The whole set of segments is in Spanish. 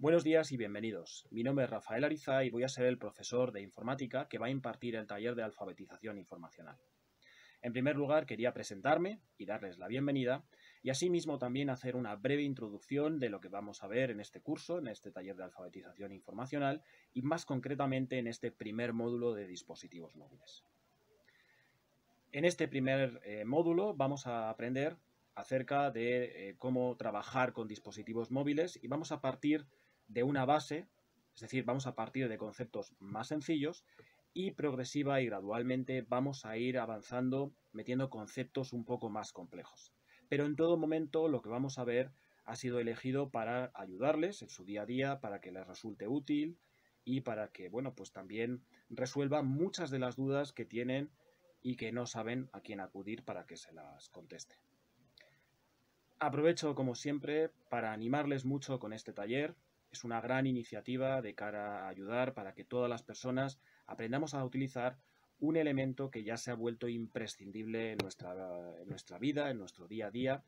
Buenos días y bienvenidos. Mi nombre es Rafael Ariza y voy a ser el profesor de informática que va a impartir el taller de alfabetización informacional. En primer lugar, quería presentarme y darles la bienvenida y asimismo también hacer una breve introducción de lo que vamos a ver en este curso, en este taller de alfabetización informacional y más concretamente en este primer módulo de dispositivos móviles. En este primer eh, módulo vamos a aprender acerca de eh, cómo trabajar con dispositivos móviles y vamos a partir de una base, es decir, vamos a partir de conceptos más sencillos y progresiva y gradualmente vamos a ir avanzando metiendo conceptos un poco más complejos. Pero en todo momento lo que vamos a ver ha sido elegido para ayudarles en su día a día, para que les resulte útil y para que, bueno, pues también resuelva muchas de las dudas que tienen y que no saben a quién acudir para que se las conteste. Aprovecho, como siempre, para animarles mucho con este taller, es una gran iniciativa de cara a ayudar para que todas las personas aprendamos a utilizar un elemento que ya se ha vuelto imprescindible en nuestra, vida, en nuestro día a día.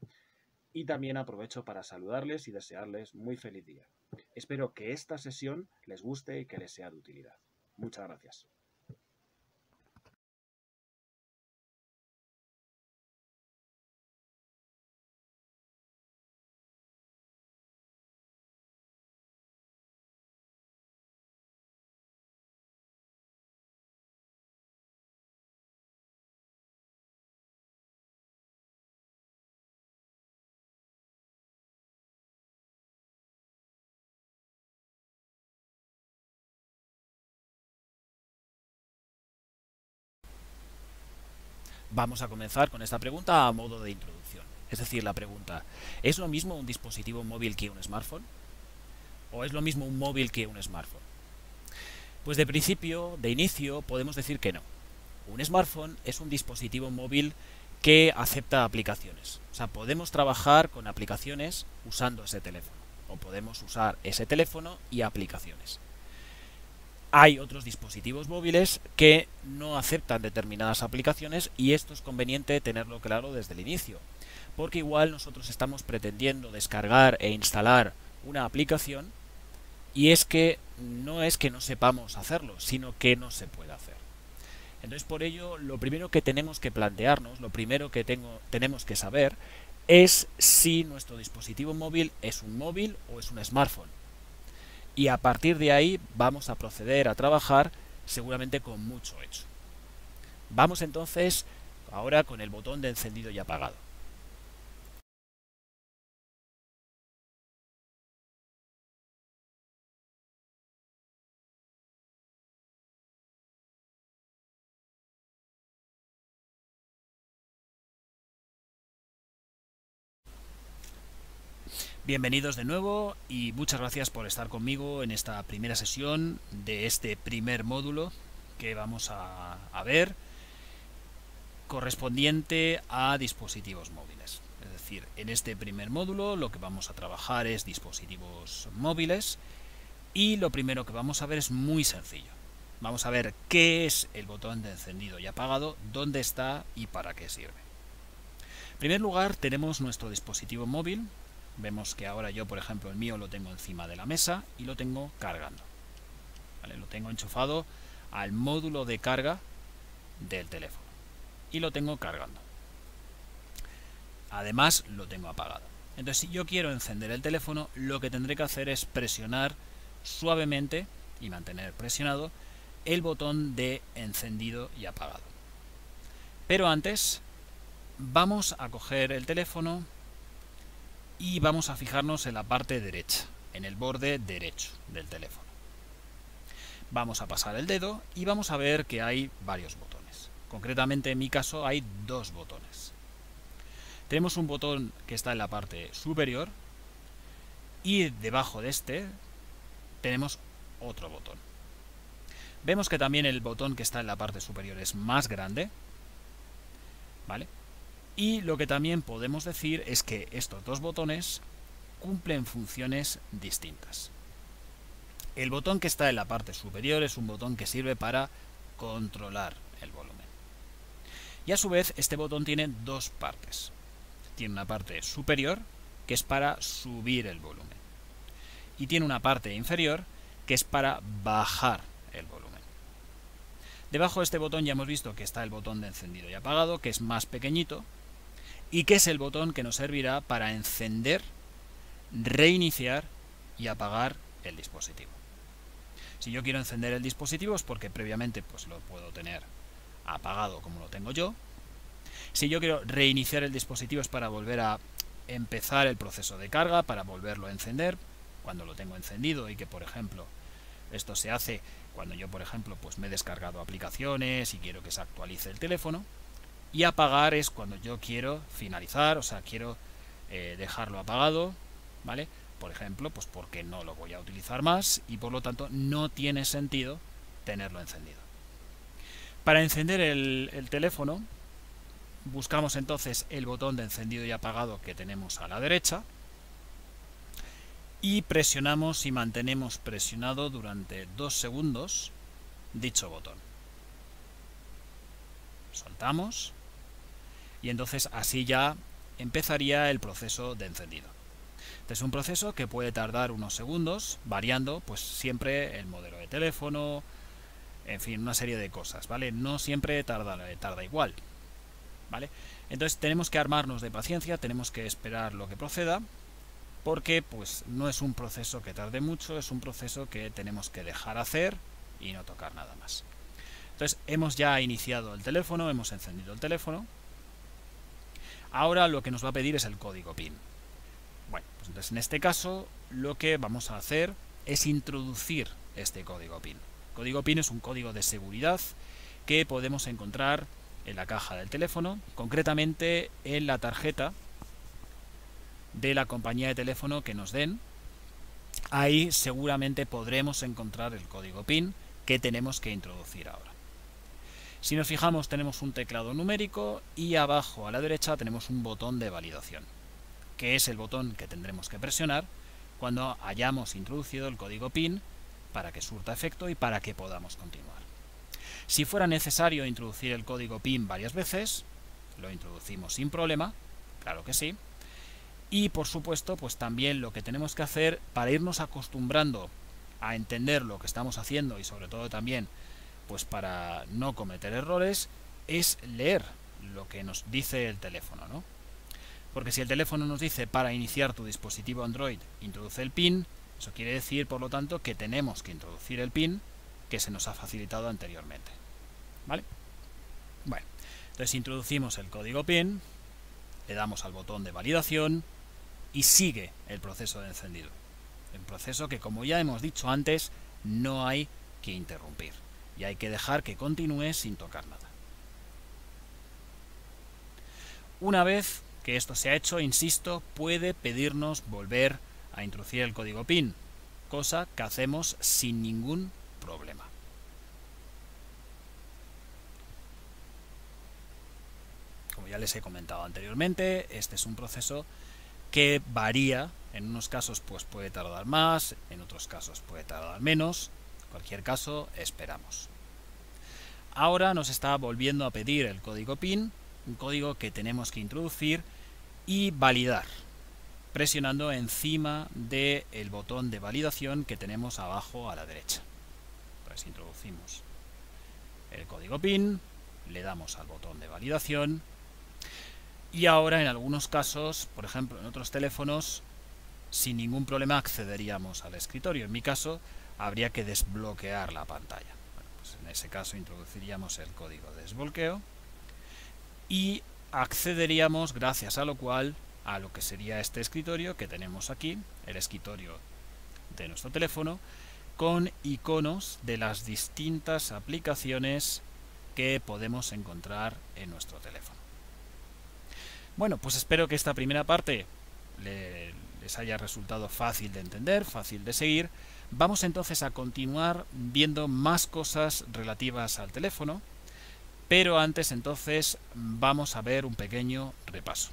Y también aprovecho para saludarles y desearles muy feliz día. Espero que esta sesión les guste y que les sea de utilidad. Muchas gracias. Vamos a comenzar con esta pregunta a modo de introducción. Es decir, la pregunta, ¿es lo mismo un dispositivo móvil que un smartphone? ¿O es lo mismo un móvil que un smartphone? Pues de principio, de inicio, podemos decir que no. Un smartphone es un dispositivo móvil que acepta aplicaciones. O sea, podemos trabajar con aplicaciones usando ese teléfono. O podemos usar ese teléfono y aplicaciones hay otros dispositivos móviles que no aceptan determinadas aplicaciones y esto es conveniente tenerlo claro desde el inicio, porque igual nosotros estamos pretendiendo descargar e instalar una aplicación y es que no es que no sepamos hacerlo, sino que no se puede hacer. Entonces por ello lo primero que tenemos que plantearnos, lo primero que tenemos que saber es si nuestro dispositivo móvil es un móvil o es un smartphone y a partir de ahí vamos a proceder a trabajar seguramente con mucho hecho. Vamos entonces ahora con el botón de encendido y apagado. Bienvenidos de nuevo y muchas gracias por estar conmigo en esta primera sesión de este primer módulo que vamos a, ver correspondiente a dispositivos móviles. Es decir, en este primer módulo lo que vamos a trabajar es dispositivos móviles y lo primero que vamos a ver es muy sencillo. Vamos a ver qué es el botón de encendido y apagado, dónde está y para qué sirve. En primer lugar tenemos nuestro dispositivo móvil Vemos que ahora yo, por ejemplo, el mío lo tengo encima de la mesa y lo tengo cargando. Lo tengo enchufado al módulo de carga del teléfono y lo tengo cargando. Además, lo tengo apagado. Entonces, si yo quiero encender el teléfono, lo que tendré que hacer es presionar suavemente y mantener presionado el botón de encendido y apagado. Pero antes, vamos a coger el teléfono, y vamos a fijarnos en la parte derecha, en el borde derecho del teléfono. Vamos a pasar el dedo y vamos a ver que hay varios botones. Concretamente en mi caso hay dos botones. Tenemos un botón que está en la parte superior y debajo de este tenemos otro botón. Vemos que también el botón que está en la parte superior es más grande, ¿vale? Y lo que también podemos decir es que estos dos botones cumplen funciones distintas. El botón que está en la parte superior es un botón que sirve para controlar el volumen. Y a su vez este botón tiene dos partes. Tiene una parte superior que es para subir el volumen. Y tiene una parte inferior que es para bajar el volumen. Debajo de este botón ya hemos visto que está el botón de encendido y apagado, que es más pequeñito, y que es el botón que nos servirá para encender, reiniciar y apagar el dispositivo. Si yo quiero encender el dispositivo es porque previamente pues, lo puedo tener apagado como lo tengo yo. Si yo quiero reiniciar el dispositivo es para volver a empezar el proceso de carga, para volverlo a encender cuando lo tengo encendido y que por ejemplo esto se hace cuando yo por ejemplo pues me he descargado aplicaciones y quiero que se actualice el teléfono y apagar es cuando yo quiero finalizar, o sea, quiero eh, dejarlo apagado, ¿vale? Por ejemplo, pues porque no lo voy a utilizar más y por lo tanto no tiene sentido tenerlo encendido. Para encender el, el teléfono, buscamos entonces el botón de encendido y apagado que tenemos a la derecha y presionamos y mantenemos presionado durante dos segundos dicho botón. Soltamos y entonces así ya empezaría el proceso de encendido. Este es un proceso que puede tardar unos segundos, variando pues siempre el modelo de teléfono, en fin, una serie de cosas, ¿vale? No siempre tarda, tarda igual, ¿vale? Entonces tenemos que armarnos de paciencia, tenemos que esperar lo que proceda, porque pues no es un proceso que tarde mucho, es un proceso que tenemos que dejar hacer y no tocar nada más. Entonces hemos ya iniciado el teléfono, hemos encendido el teléfono, Ahora lo que nos va a pedir es el código PIN. Bueno, pues entonces en este caso lo que vamos a hacer es introducir este código PIN. El código PIN es un código de seguridad que podemos encontrar en la caja del teléfono, concretamente en la tarjeta de la compañía de teléfono que nos den. Ahí seguramente podremos encontrar el código PIN que tenemos que introducir ahora. Si nos fijamos tenemos un teclado numérico y abajo a la derecha tenemos un botón de validación, que es el botón que tendremos que presionar cuando hayamos introducido el código PIN para que surta efecto y para que podamos continuar. Si fuera necesario introducir el código PIN varias veces, lo introducimos sin problema, claro que sí. Y por supuesto, pues también lo que tenemos que hacer para irnos acostumbrando a entender lo que estamos haciendo y sobre todo también pues para no cometer errores es leer lo que nos dice el teléfono, ¿no? Porque si el teléfono nos dice para iniciar tu dispositivo Android introduce el PIN, eso quiere decir, por lo tanto, que tenemos que introducir el PIN que se nos ha facilitado anteriormente. ¿Vale? Bueno, entonces introducimos el código PIN, le damos al botón de validación y sigue el proceso de encendido. el proceso que, como ya hemos dicho antes, no hay que interrumpir y hay que dejar que continúe sin tocar nada. Una vez que esto se ha hecho, insisto, puede pedirnos volver a introducir el código PIN, cosa que hacemos sin ningún problema. Como ya les he comentado anteriormente, este es un proceso que varía, en unos casos pues puede tardar más, en otros casos puede tardar menos, en cualquier caso esperamos. Ahora nos está volviendo a pedir el código PIN, un código que tenemos que introducir y validar, presionando encima del botón de validación que tenemos abajo a la derecha. Entonces introducimos el código PIN, le damos al botón de validación y ahora en algunos casos, por ejemplo en otros teléfonos, sin ningún problema accederíamos al escritorio. En mi caso, habría que desbloquear la pantalla ese caso introduciríamos el código de desbloqueo y accederíamos, gracias a lo cual, a lo que sería este escritorio que tenemos aquí, el escritorio de nuestro teléfono, con iconos de las distintas aplicaciones que podemos encontrar en nuestro teléfono. Bueno, pues espero que esta primera parte les haya resultado fácil de entender, fácil de seguir. Vamos entonces a continuar viendo más cosas relativas al teléfono, pero antes entonces vamos a ver un pequeño repaso.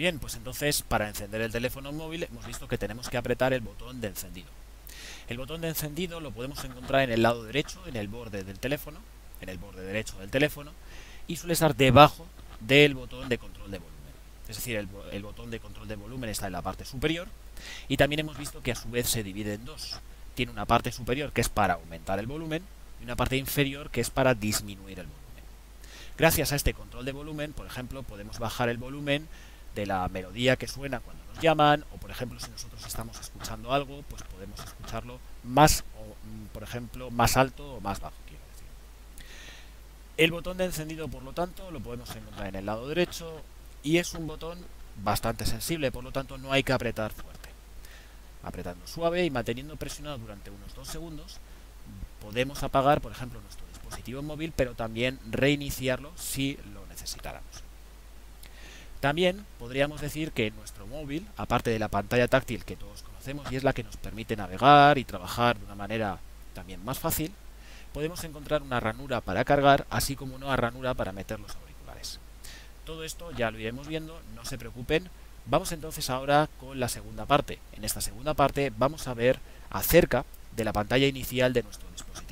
bien, pues entonces para encender el teléfono móvil hemos visto que tenemos que apretar el botón de encendido. El botón de encendido lo podemos encontrar en el lado derecho, en el borde del teléfono, en el borde derecho del teléfono, y suele estar debajo del botón de control de volumen. Es decir, el, el botón de control de volumen está en la parte superior, y también hemos visto que a su vez se divide en dos. Tiene una parte superior que es para aumentar el volumen, y una parte inferior que es para disminuir el volumen. Gracias a este control de volumen, por ejemplo, podemos bajar el volumen de la melodía que suena cuando nos llaman, o por ejemplo si nosotros estamos escuchando algo, pues podemos escucharlo más, o, mm, por ejemplo, más alto o más bajo, quiero decir. El botón de encendido, por lo tanto, lo podemos encontrar en el lado derecho y es un botón bastante sensible, por lo tanto no hay que apretar fuerte. Apretando suave y manteniendo presionado durante unos dos segundos, podemos apagar, por ejemplo, nuestro dispositivo móvil, pero también reiniciarlo si lo necesitáramos. También podríamos decir que en nuestro móvil, aparte de la pantalla táctil que todos conocemos y es la que nos permite navegar y trabajar de una manera también más fácil, podemos encontrar una ranura para cargar, así como una ranura para meter los auriculares. Todo esto ya lo iremos viendo, no se preocupen. Vamos entonces ahora con la segunda parte. En esta segunda parte vamos a ver acerca de la pantalla inicial de nuestro dispositivo.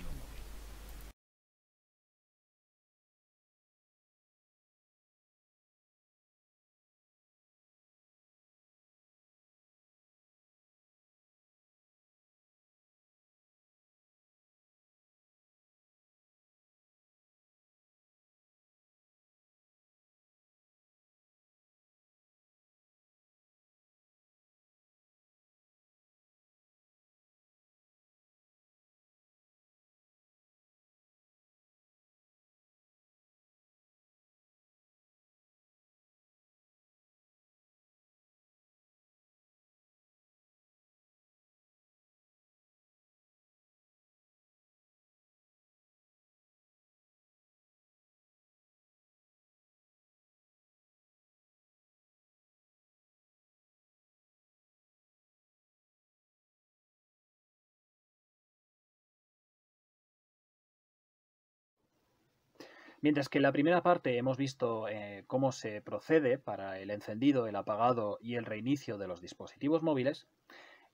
Mientras que en la primera parte hemos visto eh, cómo se procede para el encendido, el apagado y el reinicio de los dispositivos móviles,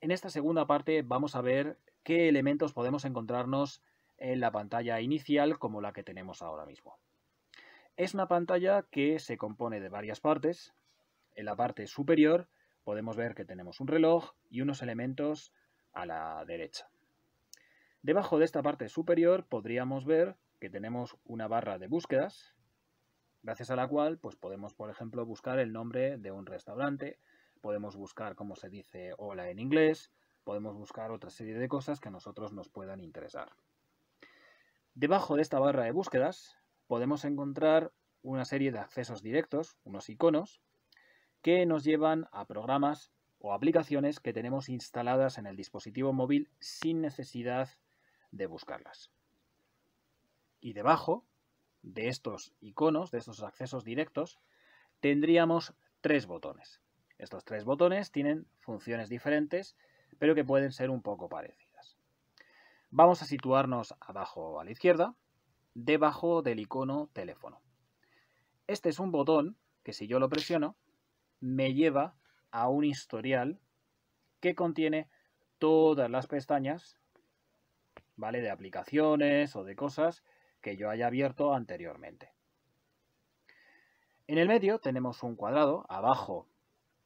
en esta segunda parte vamos a ver qué elementos podemos encontrarnos en la pantalla inicial como la que tenemos ahora mismo. Es una pantalla que se compone de varias partes. En la parte superior podemos ver que tenemos un reloj y unos elementos a la derecha. Debajo de esta parte superior podríamos ver tenemos una barra de búsquedas, gracias a la cual pues podemos, por ejemplo, buscar el nombre de un restaurante, podemos buscar cómo se dice hola en inglés, podemos buscar otra serie de cosas que a nosotros nos puedan interesar. Debajo de esta barra de búsquedas podemos encontrar una serie de accesos directos, unos iconos, que nos llevan a programas o aplicaciones que tenemos instaladas en el dispositivo móvil sin necesidad de buscarlas. Y debajo de estos iconos, de estos accesos directos, tendríamos tres botones. Estos tres botones tienen funciones diferentes, pero que pueden ser un poco parecidas. Vamos a situarnos abajo a la izquierda, debajo del icono teléfono. Este es un botón que si yo lo presiono, me lleva a un historial que contiene todas las pestañas, ¿vale? De aplicaciones o de cosas que yo haya abierto anteriormente. En el medio tenemos un cuadrado, abajo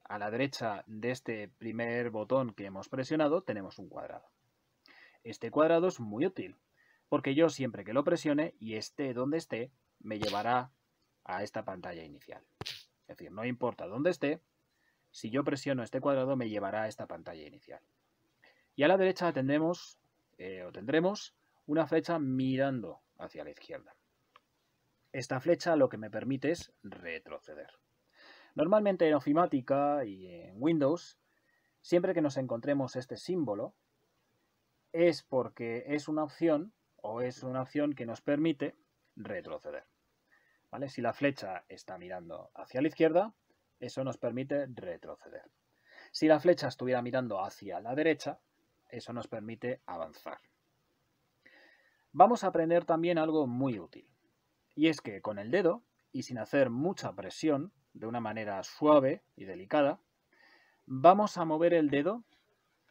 a la derecha de este primer botón que hemos presionado tenemos un cuadrado. Este cuadrado es muy útil porque yo siempre que lo presione y esté donde esté me llevará a esta pantalla inicial. Es decir, no importa dónde esté, si yo presiono este cuadrado me llevará a esta pantalla inicial. Y a la derecha tendremos, eh, o tendremos una flecha mirando hacia la izquierda. Esta flecha lo que me permite es retroceder. Normalmente en ofimática y en Windows, siempre que nos encontremos este símbolo, es porque es una opción o es una opción que nos permite retroceder. ¿Vale? Si la flecha está mirando hacia la izquierda, eso nos permite retroceder. Si la flecha estuviera mirando hacia la derecha, eso nos permite avanzar vamos a aprender también algo muy útil. Y es que con el dedo, y sin hacer mucha presión, de una manera suave y delicada, vamos a mover el dedo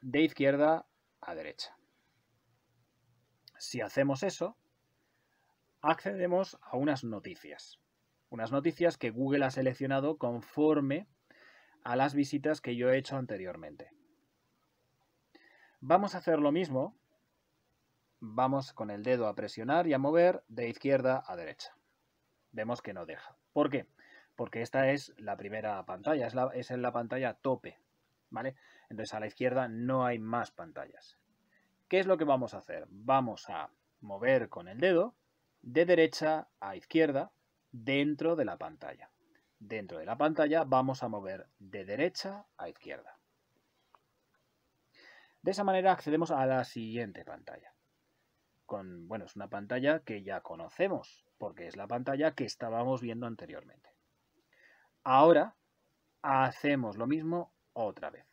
de izquierda a derecha. Si hacemos eso, accedemos a unas noticias. Unas noticias que Google ha seleccionado conforme a las visitas que yo he hecho anteriormente. Vamos a hacer lo mismo vamos con el dedo a presionar y a mover de izquierda a derecha. Vemos que no deja. ¿Por qué? Porque esta es la primera pantalla, es, la, es en la pantalla tope, ¿vale? Entonces a la izquierda no hay más pantallas. ¿Qué es lo que vamos a hacer? Vamos a mover con el dedo de derecha a izquierda dentro de la pantalla. Dentro de la pantalla vamos a mover de derecha a izquierda. De esa manera accedemos a la siguiente pantalla bueno, es una pantalla que ya conocemos, porque es la pantalla que estábamos viendo anteriormente. Ahora hacemos lo mismo otra vez.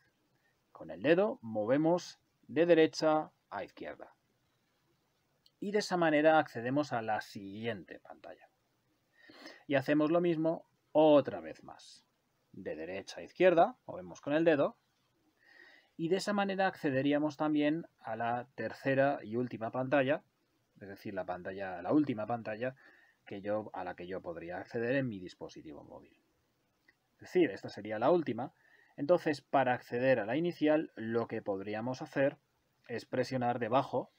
Con el dedo movemos de derecha a izquierda. Y de esa manera accedemos a la siguiente pantalla. Y hacemos lo mismo otra vez más. De derecha a izquierda, movemos con el dedo. Y de esa manera accederíamos también a la tercera y última pantalla, es decir, la pantalla, la última pantalla que yo, a la que yo podría acceder en mi dispositivo móvil. Es decir, esta sería la última. Entonces, para acceder a la inicial, lo que podríamos hacer es presionar debajo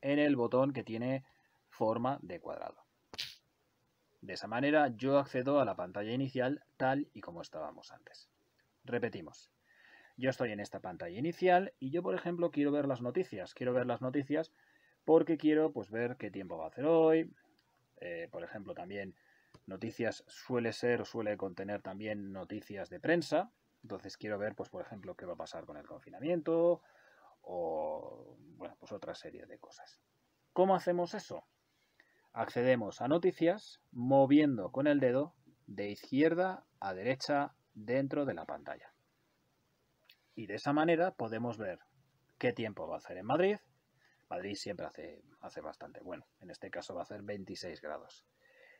en el botón que tiene forma de cuadrado. De esa manera yo accedo a la pantalla inicial tal y como estábamos antes. Repetimos. Yo estoy en esta pantalla inicial y yo, por ejemplo, quiero ver las noticias. Quiero ver las noticias porque quiero pues, ver qué tiempo va a hacer hoy. Eh, por ejemplo, también noticias suele ser o suele contener también noticias de prensa. Entonces quiero ver, pues, por ejemplo, qué va a pasar con el confinamiento o pues otra serie de cosas. ¿Cómo hacemos eso? Accedemos a noticias moviendo con el dedo de izquierda a derecha dentro de la pantalla. Y de esa manera podemos ver qué tiempo va a hacer en Madrid, Madrid siempre hace, hace bastante. Bueno, en este caso va a hacer 26 grados.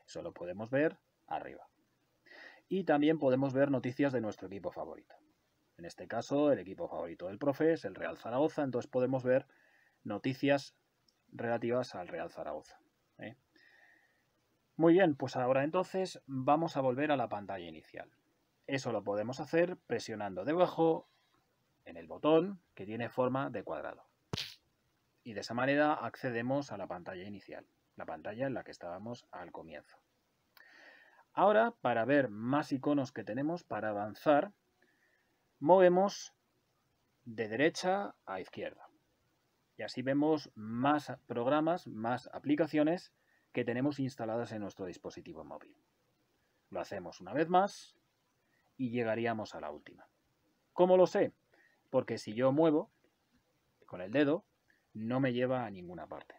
Eso lo podemos ver arriba. Y también podemos ver noticias de nuestro equipo favorito. En este caso, el equipo favorito del profe es el Real Zaragoza, entonces podemos ver noticias relativas al Real Zaragoza. ¿eh? Muy bien, pues ahora entonces vamos a volver a la pantalla inicial. Eso lo podemos hacer presionando debajo en el botón que tiene forma de cuadrado y de esa manera accedemos a la pantalla inicial, la pantalla en la que estábamos al comienzo. Ahora, para ver más iconos que tenemos para avanzar, movemos de derecha a izquierda. Y así vemos más programas, más aplicaciones que tenemos instaladas en nuestro dispositivo móvil. Lo hacemos una vez más y llegaríamos a la última. ¿Cómo lo sé? Porque si yo muevo con el dedo, no me lleva a ninguna parte.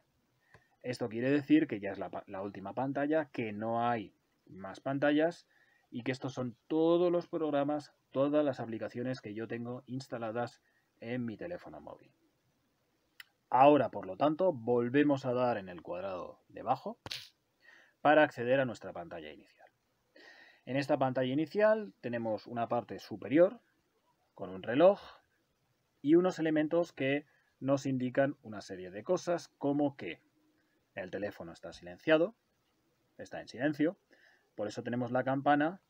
Esto quiere decir que ya es la, última pantalla, que no hay más pantallas y que estos son todos los programas, todas las aplicaciones que yo tengo instaladas en mi teléfono móvil. Ahora, por lo tanto, volvemos a dar en el cuadrado debajo para acceder a nuestra pantalla inicial. En esta pantalla inicial tenemos una parte superior con un reloj y unos elementos que nos indican una serie de cosas como que el teléfono está silenciado, está en silencio, por eso tenemos la campana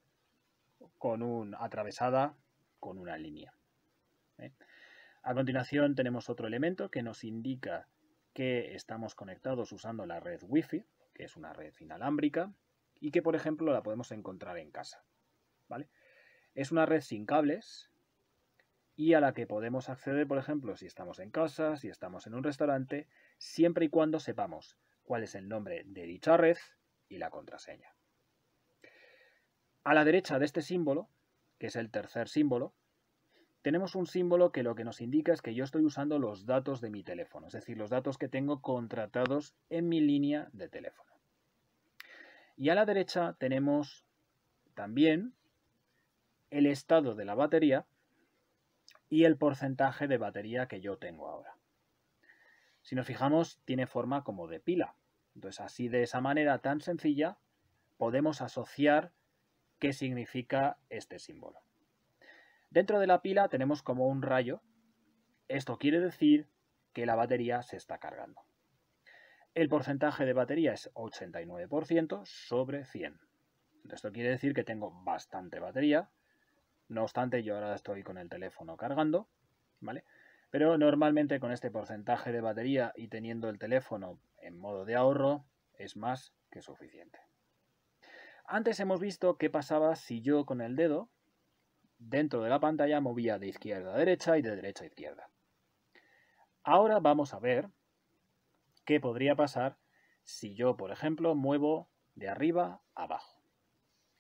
con atravesada con una línea. ¿eh? A continuación tenemos otro elemento que nos indica que estamos conectados usando la red Wi-Fi, que es una red inalámbrica, y que por ejemplo la podemos encontrar en casa. ¿vale? Es una red sin cables y a la que podemos acceder, por ejemplo, si estamos en casa, si estamos en un restaurante, siempre y cuando sepamos cuál es el nombre de dicha red y la contraseña. A la derecha de este símbolo, que es el tercer símbolo, tenemos un símbolo que lo que nos indica es que yo estoy usando los datos de mi teléfono, es decir, los datos que tengo contratados en mi línea de teléfono. Y a la derecha tenemos también el estado de la batería, y el porcentaje de batería que yo tengo ahora. Si nos fijamos, tiene forma como de pila. Entonces, así de esa manera tan sencilla, podemos asociar qué significa este símbolo. Dentro de la pila tenemos como un rayo. Esto quiere decir que la batería se está cargando. El porcentaje de batería es 89% sobre 100. Esto quiere decir que tengo bastante batería no obstante, yo ahora estoy con el teléfono cargando, ¿vale? Pero normalmente con este porcentaje de batería y teniendo el teléfono en modo de ahorro es más que suficiente. Antes hemos visto qué pasaba si yo con el dedo dentro de la pantalla movía de izquierda a derecha y de derecha a izquierda. Ahora vamos a ver qué podría pasar si yo, por ejemplo, muevo de arriba a abajo.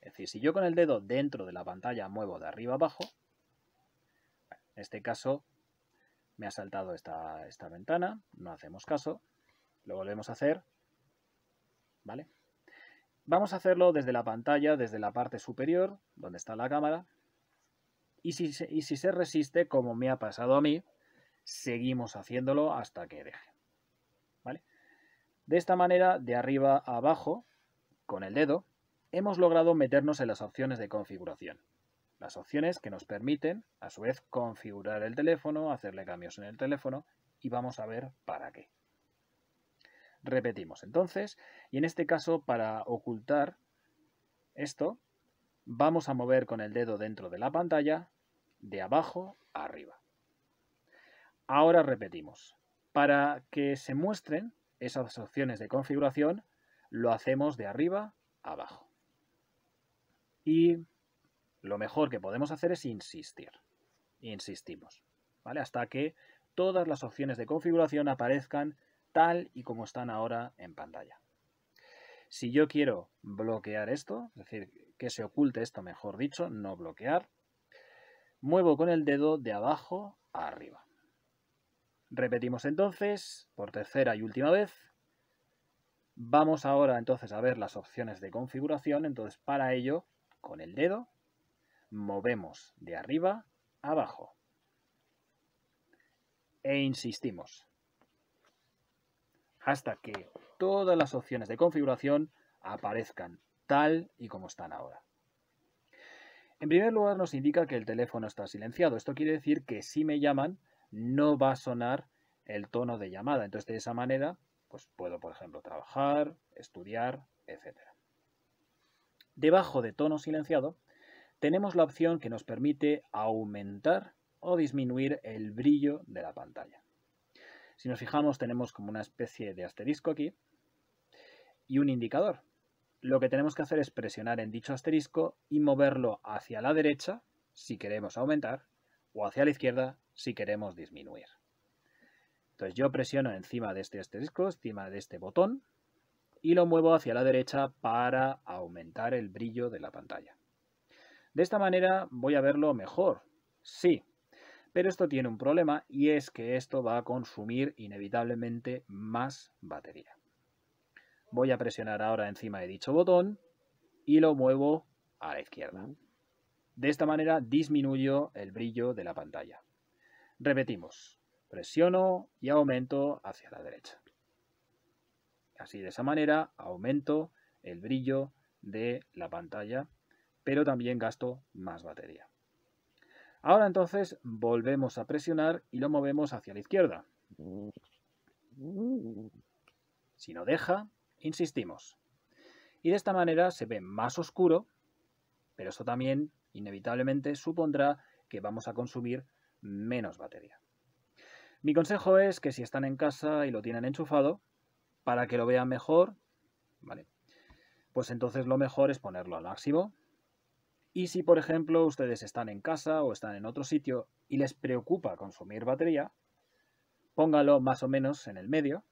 Es decir, si yo con el dedo dentro de la pantalla muevo de arriba abajo, en este caso me ha saltado esta, esta ventana, no hacemos caso, lo volvemos a hacer, ¿vale? Vamos a hacerlo desde la pantalla, desde la parte superior, donde está la cámara, y si, se resiste, como me ha pasado a mí, seguimos haciéndolo hasta que deje, ¿vale? De esta manera, de arriba a abajo, con el dedo, hemos logrado meternos en las opciones de configuración. Las opciones que nos permiten, a su vez, configurar el teléfono, hacerle cambios en el teléfono y vamos a ver para qué. Repetimos entonces, y en este caso para ocultar esto, vamos a mover con el dedo dentro de la pantalla de abajo a arriba. Ahora repetimos. Para que se muestren esas opciones de configuración, lo hacemos de arriba a abajo. Y lo mejor que podemos hacer es insistir. Insistimos, ¿vale? Hasta que todas las opciones de configuración aparezcan tal y como están ahora en pantalla. Si yo quiero bloquear esto, es decir, que se oculte esto, mejor dicho, no bloquear, muevo con el dedo de abajo a arriba. Repetimos entonces, por tercera y última vez. Vamos ahora entonces a ver las opciones de configuración. Entonces, para ello, con el dedo movemos de arriba abajo. E insistimos. Hasta que todas las opciones de configuración aparezcan tal y como están ahora. En primer lugar nos indica que el teléfono está silenciado. Esto quiere decir que si me llaman no va a sonar el tono de llamada. Entonces de esa manera pues puedo por ejemplo trabajar, estudiar, etcétera. Debajo de tono silenciado tenemos la opción que nos permite aumentar o disminuir el brillo de la pantalla. Si nos fijamos tenemos como una especie de asterisco aquí y un indicador. Lo que tenemos que hacer es presionar en dicho asterisco y moverlo hacia la derecha si queremos aumentar o hacia la izquierda si queremos disminuir. Entonces yo presiono encima de este asterisco, encima de este botón y lo muevo hacia la derecha para aumentar el brillo de la pantalla. De esta manera voy a verlo mejor, sí, pero esto tiene un problema y es que esto va a consumir inevitablemente más batería. Voy a presionar ahora encima de dicho botón y lo muevo a la izquierda. De esta manera disminuyo el brillo de la pantalla. Repetimos, presiono y aumento hacia la derecha. Así de esa manera aumento el brillo de la pantalla, pero también gasto más batería. Ahora entonces volvemos a presionar y lo movemos hacia la izquierda. Si no deja, insistimos. Y de esta manera se ve más oscuro, pero eso también inevitablemente supondrá que vamos a consumir menos batería. Mi consejo es que si están en casa y lo tienen enchufado, para que lo vean mejor, ¿vale? Pues entonces lo mejor es ponerlo al máximo. Y si, por ejemplo, ustedes están en casa o están en otro sitio y les preocupa consumir batería, póngalo más o menos en el medio,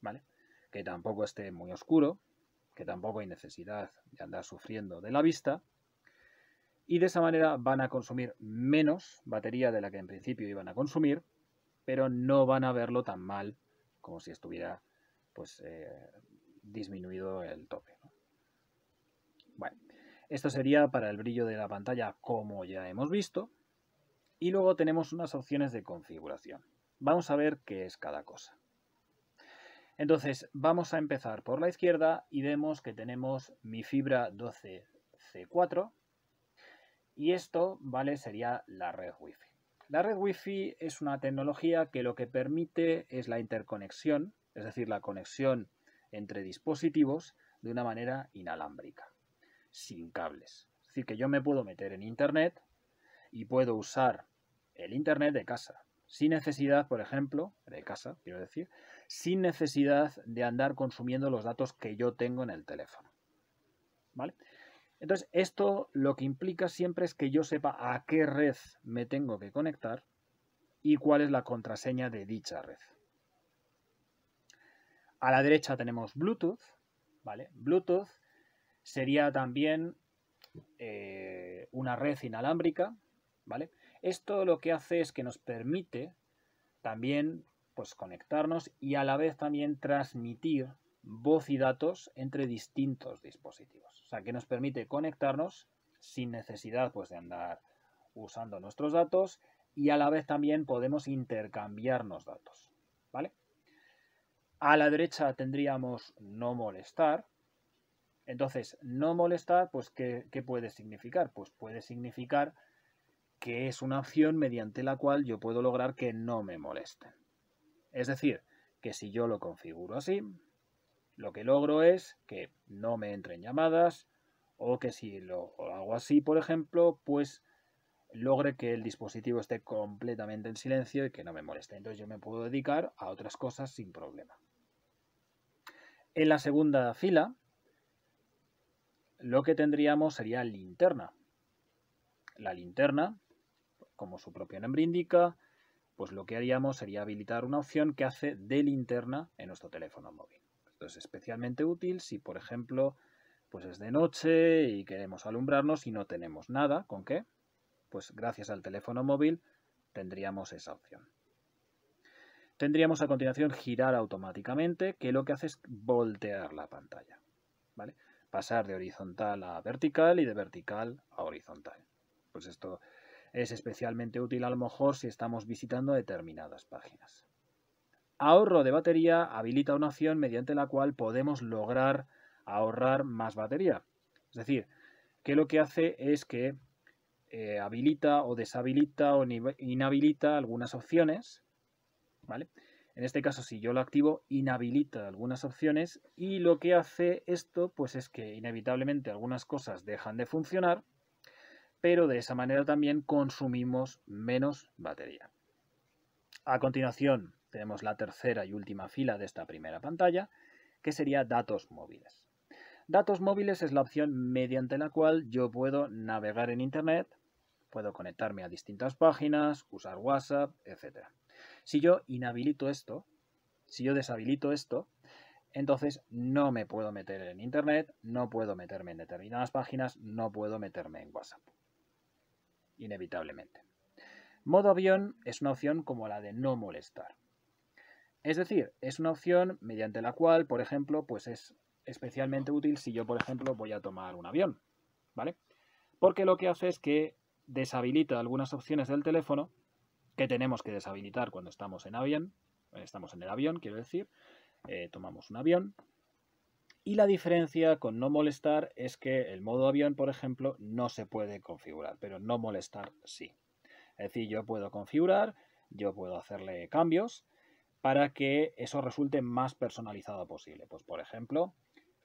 ¿vale? Que tampoco esté muy oscuro, que tampoco hay necesidad de andar sufriendo de la vista. Y de esa manera van a consumir menos batería de la que en principio iban a consumir, pero no van a verlo tan mal como si estuviera pues eh, disminuido el tope. Bueno, esto sería para el brillo de la pantalla como ya hemos visto. Y luego tenemos unas opciones de configuración. Vamos a ver qué es cada cosa. Entonces, vamos a empezar por la izquierda y vemos que tenemos mi fibra 12C4 y esto, ¿vale? Sería la red Wi-Fi. La red Wi-Fi es una tecnología que lo que permite es la interconexión es decir, la conexión entre dispositivos de una manera inalámbrica, sin cables. Es decir, que yo me puedo meter en Internet y puedo usar el Internet de casa, sin necesidad, por ejemplo, de casa, quiero decir, sin necesidad de andar consumiendo los datos que yo tengo en el teléfono. ¿Vale? Entonces, esto lo que implica siempre es que yo sepa a qué red me tengo que conectar y cuál es la contraseña de dicha red. A la derecha tenemos Bluetooth, ¿vale? Bluetooth sería también eh, una red inalámbrica, ¿vale? Esto lo que hace es que nos permite también pues, conectarnos y a la vez también transmitir voz y datos entre distintos dispositivos. O sea, que nos permite conectarnos sin necesidad pues, de andar usando nuestros datos y a la vez también podemos intercambiarnos datos, ¿vale? A la derecha tendríamos no molestar. Entonces, no molestar, pues, ¿qué, puede significar? Pues puede significar que es una opción mediante la cual yo puedo lograr que no me moleste. Es decir, que si yo lo configuro así, lo que logro es que no me entren llamadas o que si lo hago así, por ejemplo, pues logre que el dispositivo esté completamente en silencio y que no me moleste. Entonces yo me puedo dedicar a otras cosas sin problema. En la segunda fila, lo que tendríamos sería linterna. La linterna, como su propio nombre indica, pues lo que haríamos sería habilitar una opción que hace de linterna en nuestro teléfono móvil. Esto es especialmente útil si, por ejemplo, pues es de noche y queremos alumbrarnos y no tenemos nada, ¿con qué? Pues gracias al teléfono móvil tendríamos esa opción tendríamos a continuación girar automáticamente, que lo que hace es voltear la pantalla. ¿vale? Pasar de horizontal a vertical y de vertical a horizontal. Pues esto es especialmente útil a lo mejor si estamos visitando determinadas páginas. Ahorro de batería habilita una opción mediante la cual podemos lograr ahorrar más batería. Es decir, que lo que hace es que eh, habilita o deshabilita o inhabilita algunas opciones en este caso, si yo lo activo, inhabilita algunas opciones y lo que hace esto pues es que inevitablemente algunas cosas dejan de funcionar, pero de esa manera también consumimos menos batería. A continuación, tenemos la tercera y última fila de esta primera pantalla, que sería datos móviles. Datos móviles es la opción mediante la cual yo puedo navegar en Internet, puedo conectarme a distintas páginas, usar WhatsApp, etcétera. Si yo inhabilito esto, si yo deshabilito esto, entonces no me puedo meter en Internet, no puedo meterme en determinadas páginas, no puedo meterme en WhatsApp. Inevitablemente. Modo avión es una opción como la de no molestar. Es decir, es una opción mediante la cual, por ejemplo, pues es especialmente útil si yo, por ejemplo, voy a tomar un avión, ¿vale? Porque lo que hace es que deshabilita algunas opciones del teléfono que tenemos que deshabilitar cuando estamos en avión, estamos en el avión, quiero decir, eh, tomamos un avión. Y la diferencia con no molestar es que el modo avión, por ejemplo, no se puede configurar, pero no molestar sí. Es decir, yo puedo configurar, yo puedo hacerle cambios para que eso resulte más personalizado posible. Pues, por ejemplo,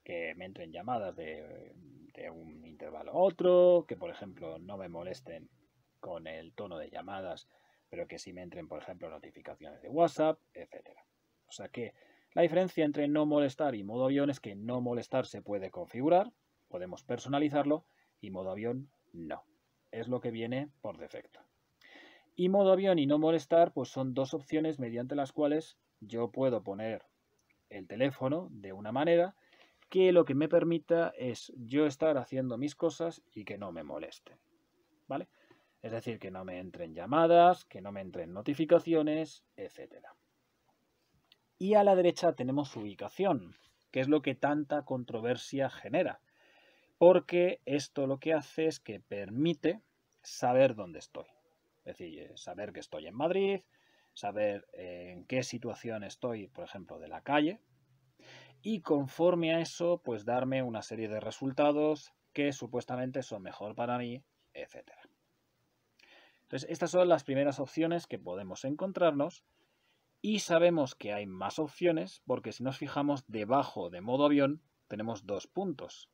que me entren llamadas de, de un intervalo a otro, que, por ejemplo, no me molesten con el tono de llamadas pero que si me entren, por ejemplo, notificaciones de WhatsApp, etcétera. O sea que la diferencia entre no molestar y modo avión es que no molestar se puede configurar, podemos personalizarlo y modo avión no. Es lo que viene por defecto. Y modo avión y no molestar pues son dos opciones mediante las cuales yo puedo poner el teléfono de una manera que lo que me permita es yo estar haciendo mis cosas y que no me moleste. ¿Vale? Es decir, que no me entren llamadas, que no me entren notificaciones, etcétera. Y a la derecha tenemos ubicación, que es lo que tanta controversia genera, porque esto lo que hace es que permite saber dónde estoy. Es decir, eh, saber que estoy en Madrid, saber eh, en qué situación estoy, por ejemplo, de la calle, y conforme a eso, pues darme una serie de resultados que supuestamente son mejor para mí, etcétera. Entonces, estas son las primeras opciones que podemos encontrarnos y sabemos que hay más opciones porque si nos fijamos debajo de modo avión tenemos dos puntos.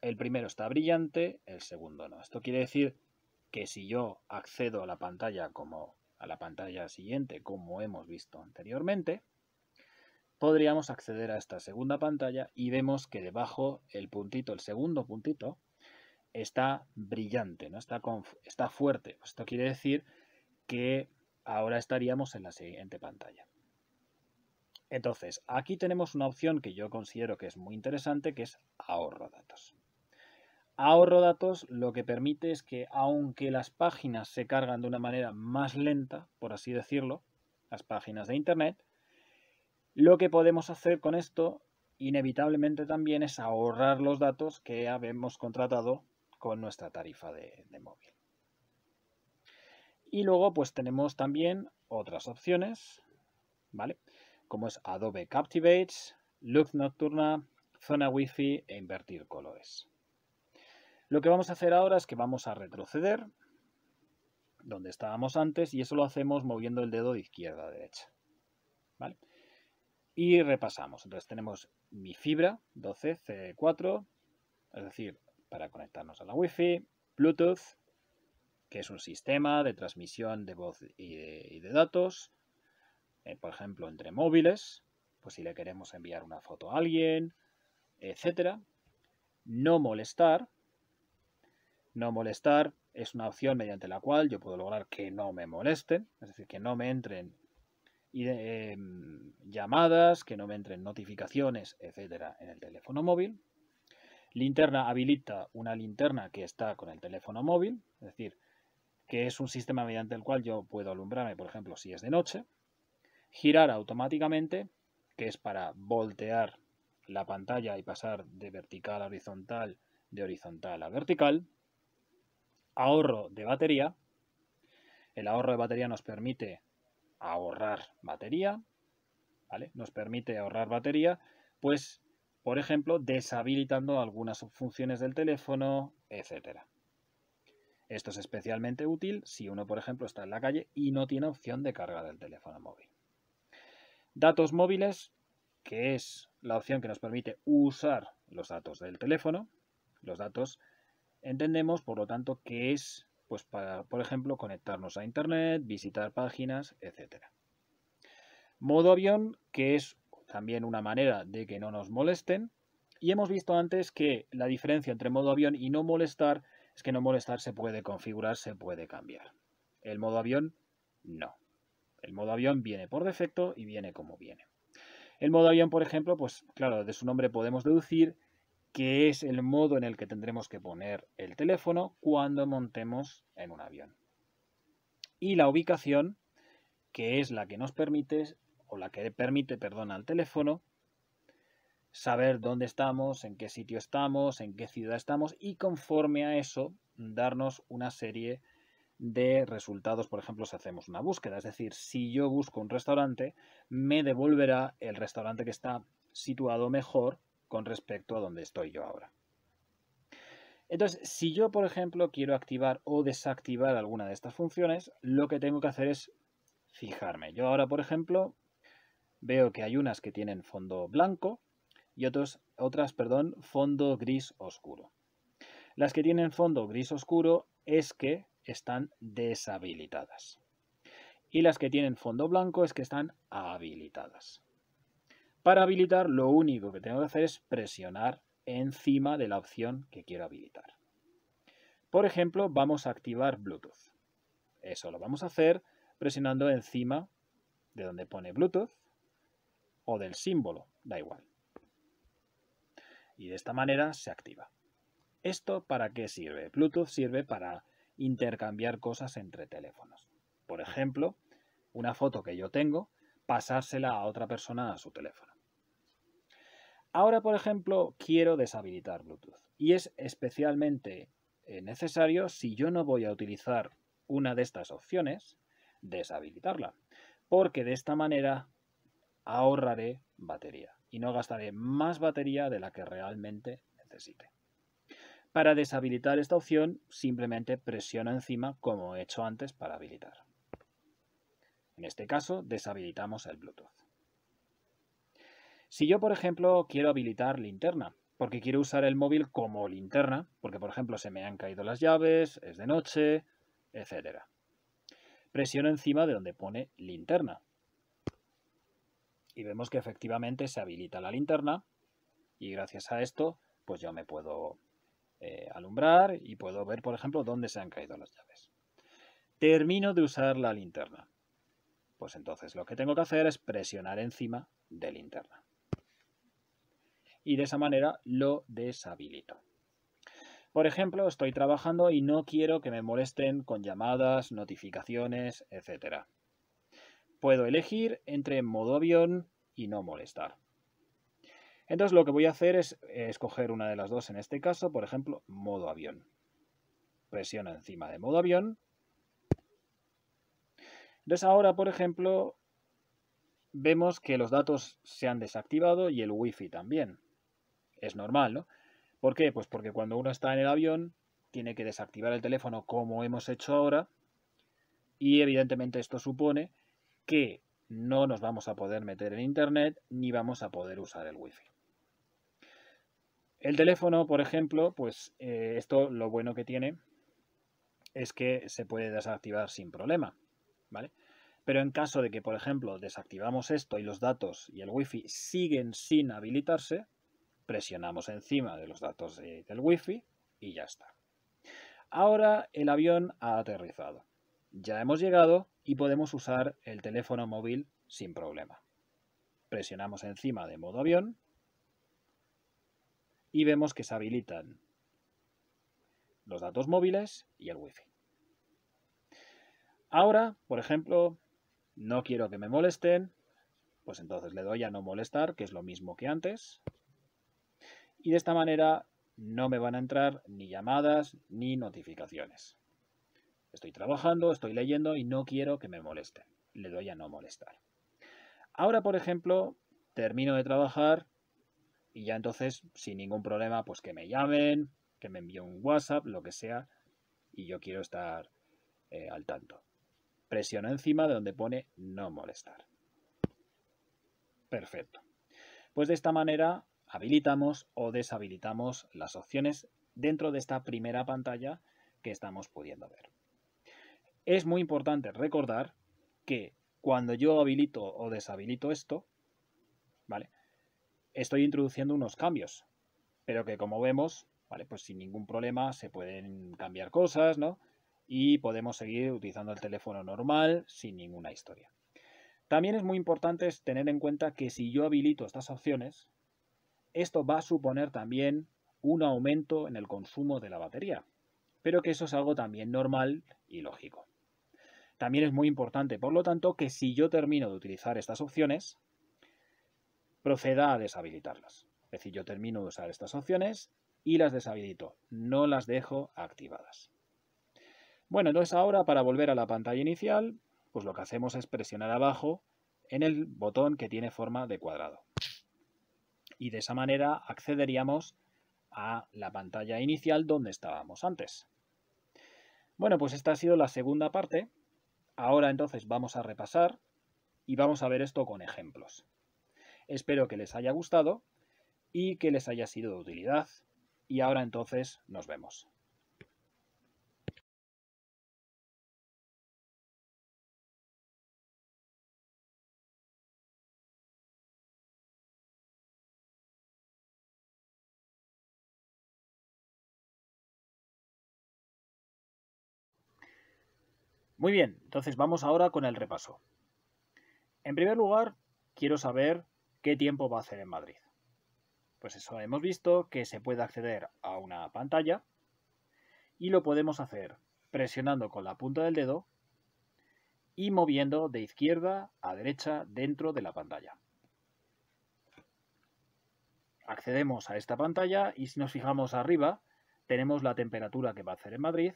El primero está brillante, el segundo no. Esto quiere decir que si yo accedo a la pantalla como a la pantalla siguiente como hemos visto anteriormente, podríamos acceder a esta segunda pantalla y vemos que debajo el puntito, el segundo puntito, está brillante, ¿no? está, está fuerte. Pues esto quiere decir que ahora estaríamos en la siguiente pantalla. Entonces, aquí tenemos una opción que yo considero que es muy interesante, que es ahorro datos. Ahorro datos lo que permite es que aunque las páginas se cargan de una manera más lenta, por así decirlo, las páginas de Internet, lo que podemos hacer con esto inevitablemente también es ahorrar los datos que habemos contratado con nuestra tarifa de, móvil. Y luego pues tenemos también otras opciones, ¿vale? Como es Adobe Captivates, Look Nocturna, Zona Wi-Fi e Invertir Colores. Lo que vamos a hacer ahora es que vamos a retroceder donde estábamos antes y eso lo hacemos moviendo el dedo de izquierda a derecha. ¿Vale? Y repasamos. Entonces tenemos mi fibra 12C4, es decir, para conectarnos a la Wi-Fi, Bluetooth, que es un sistema de transmisión de voz y de, datos, eh, por ejemplo, entre móviles, pues si le queremos enviar una foto a alguien, etcétera. No molestar. No molestar es una opción mediante la cual yo puedo lograr que no me molesten, es decir, que no me entren eh, em, llamadas, que no me entren notificaciones, etcétera, en el teléfono móvil. Linterna habilita una linterna que está con el teléfono móvil, es decir, que es un sistema mediante el cual yo puedo alumbrarme, por ejemplo, si es de noche. Girar automáticamente, que es para voltear la pantalla y pasar de vertical a horizontal, de horizontal a vertical. Ahorro de batería. El ahorro de batería nos permite ahorrar batería, ¿vale? Nos permite ahorrar batería, pues por ejemplo, deshabilitando algunas funciones del teléfono, etc. Esto es especialmente útil si uno, por ejemplo, está en la calle y no tiene opción de carga del teléfono móvil. Datos móviles, que es la opción que nos permite usar los datos del teléfono. Los datos entendemos, por lo tanto, que es, pues, para, por ejemplo, conectarnos a Internet, visitar páginas, etc. Modo avión, que es también una manera de que no nos molesten. Y hemos visto antes que la diferencia entre modo avión y no molestar es que no molestar se puede configurar, se puede cambiar. El modo avión no. El modo avión viene por defecto y viene como viene. El modo avión, por ejemplo, pues claro, de su nombre podemos deducir que es el modo en el que tendremos que poner el teléfono cuando montemos en un avión. Y la ubicación, que es la que nos permite la que permite, perdón, al teléfono saber dónde estamos, en qué sitio estamos, en qué ciudad estamos y conforme a eso darnos una serie de resultados, por ejemplo, si hacemos una búsqueda. Es decir, si yo busco un restaurante, me devolverá el restaurante que está situado mejor con respecto a donde estoy yo ahora. Entonces, si yo, por ejemplo, quiero activar o desactivar alguna de estas funciones, lo que tengo que hacer es fijarme. Yo ahora, por ejemplo, Veo que hay unas que tienen fondo blanco y otras, perdón, fondo gris oscuro. Las que tienen fondo gris oscuro es que están deshabilitadas. Y las que tienen fondo blanco es que están habilitadas. Para habilitar lo único que tengo que hacer es presionar encima de la opción que quiero habilitar. Por ejemplo, vamos a activar Bluetooth. Eso lo vamos a hacer presionando encima de donde pone Bluetooth o del símbolo, da igual. Y de esta manera se activa. ¿Esto para qué sirve? Bluetooth sirve para intercambiar cosas entre teléfonos. Por ejemplo, una foto que yo tengo, pasársela a otra persona a su teléfono. Ahora, por ejemplo, quiero deshabilitar Bluetooth. Y es especialmente eh, necesario si yo no voy a utilizar una de estas opciones, deshabilitarla. Porque de esta manera ahorraré batería y no gastaré más batería de la que realmente necesite. Para deshabilitar esta opción, simplemente presiono encima como he hecho antes para habilitar. En este caso, deshabilitamos el Bluetooth. Si yo, por ejemplo, quiero habilitar linterna, porque quiero usar el móvil como linterna, porque, por ejemplo, se me han caído las llaves, es de noche, etc. Presiono encima de donde pone linterna, y vemos que efectivamente se habilita la linterna y gracias a esto pues yo me puedo eh, alumbrar y puedo ver por ejemplo dónde se han caído las llaves. Termino de usar la linterna. Pues entonces lo que tengo que hacer es presionar encima de linterna. Y de esa manera lo deshabilito. Por ejemplo, estoy trabajando y no quiero que me molesten con llamadas, notificaciones, etcétera puedo elegir entre modo avión y no molestar. Entonces lo que voy a hacer es eh, escoger una de las dos, en este caso, por ejemplo, modo avión. Presiono encima de modo avión. Entonces ahora, por ejemplo, vemos que los datos se han desactivado y el wifi también. Es normal, ¿no? ¿Por qué? Pues porque cuando uno está en el avión tiene que desactivar el teléfono como hemos hecho ahora y evidentemente esto supone que no nos vamos a poder meter en Internet ni vamos a poder usar el wifi. El teléfono, por ejemplo, pues eh, esto lo bueno que tiene es que se puede desactivar sin problema, ¿vale? Pero en caso de que, por ejemplo, desactivamos esto y los datos y el wifi siguen sin habilitarse, presionamos encima de los datos eh, del wifi y ya está. Ahora el avión ha aterrizado ya hemos llegado y podemos usar el teléfono móvil sin problema. Presionamos encima de modo avión y vemos que se habilitan los datos móviles y el wifi. Ahora, por ejemplo, no quiero que me molesten, pues entonces le doy a no molestar, que es lo mismo que antes. Y de esta manera no me van a entrar ni llamadas ni notificaciones. Estoy trabajando, estoy leyendo y no quiero que me molesten. Le doy a no molestar. Ahora, por ejemplo, termino de trabajar y ya entonces, sin ningún problema, pues que me llamen, que me envíen un WhatsApp, lo que sea, y yo quiero estar eh, al tanto. Presiono encima de donde pone no molestar. Perfecto. Pues de esta manera habilitamos o deshabilitamos las opciones dentro de esta primera pantalla que estamos pudiendo ver. Es muy importante recordar que cuando yo habilito o deshabilito esto, ¿vale? Estoy introduciendo unos cambios, pero que como vemos, ¿vale? Pues sin ningún problema se pueden cambiar cosas, Y podemos seguir utilizando el teléfono normal sin ninguna historia. También es muy importante tener en cuenta que si yo habilito estas opciones, esto va a suponer también un aumento en el consumo de la batería, pero que eso es algo también normal y lógico también es muy importante. Por lo tanto, que si yo termino de utilizar estas opciones, proceda a deshabilitarlas. Es decir, yo termino de usar estas opciones y las deshabilito, no las dejo activadas. Bueno, entonces ahora para volver a la pantalla inicial, pues lo que hacemos es presionar abajo en el botón que tiene forma de cuadrado. Y de esa manera accederíamos a la pantalla inicial donde estábamos antes. Bueno, pues esta ha sido la segunda parte Ahora entonces vamos a repasar y vamos a ver esto con ejemplos. Espero que les haya gustado y que les haya sido de utilidad y ahora entonces nos vemos. Muy bien, entonces vamos ahora con el repaso. En primer lugar, quiero saber qué tiempo va a hacer en Madrid. Pues eso, hemos visto que se puede acceder a una pantalla y lo podemos hacer presionando con la punta del dedo y moviendo de izquierda a derecha dentro de la pantalla. Accedemos a esta pantalla y si nos fijamos arriba tenemos la temperatura que va a hacer en Madrid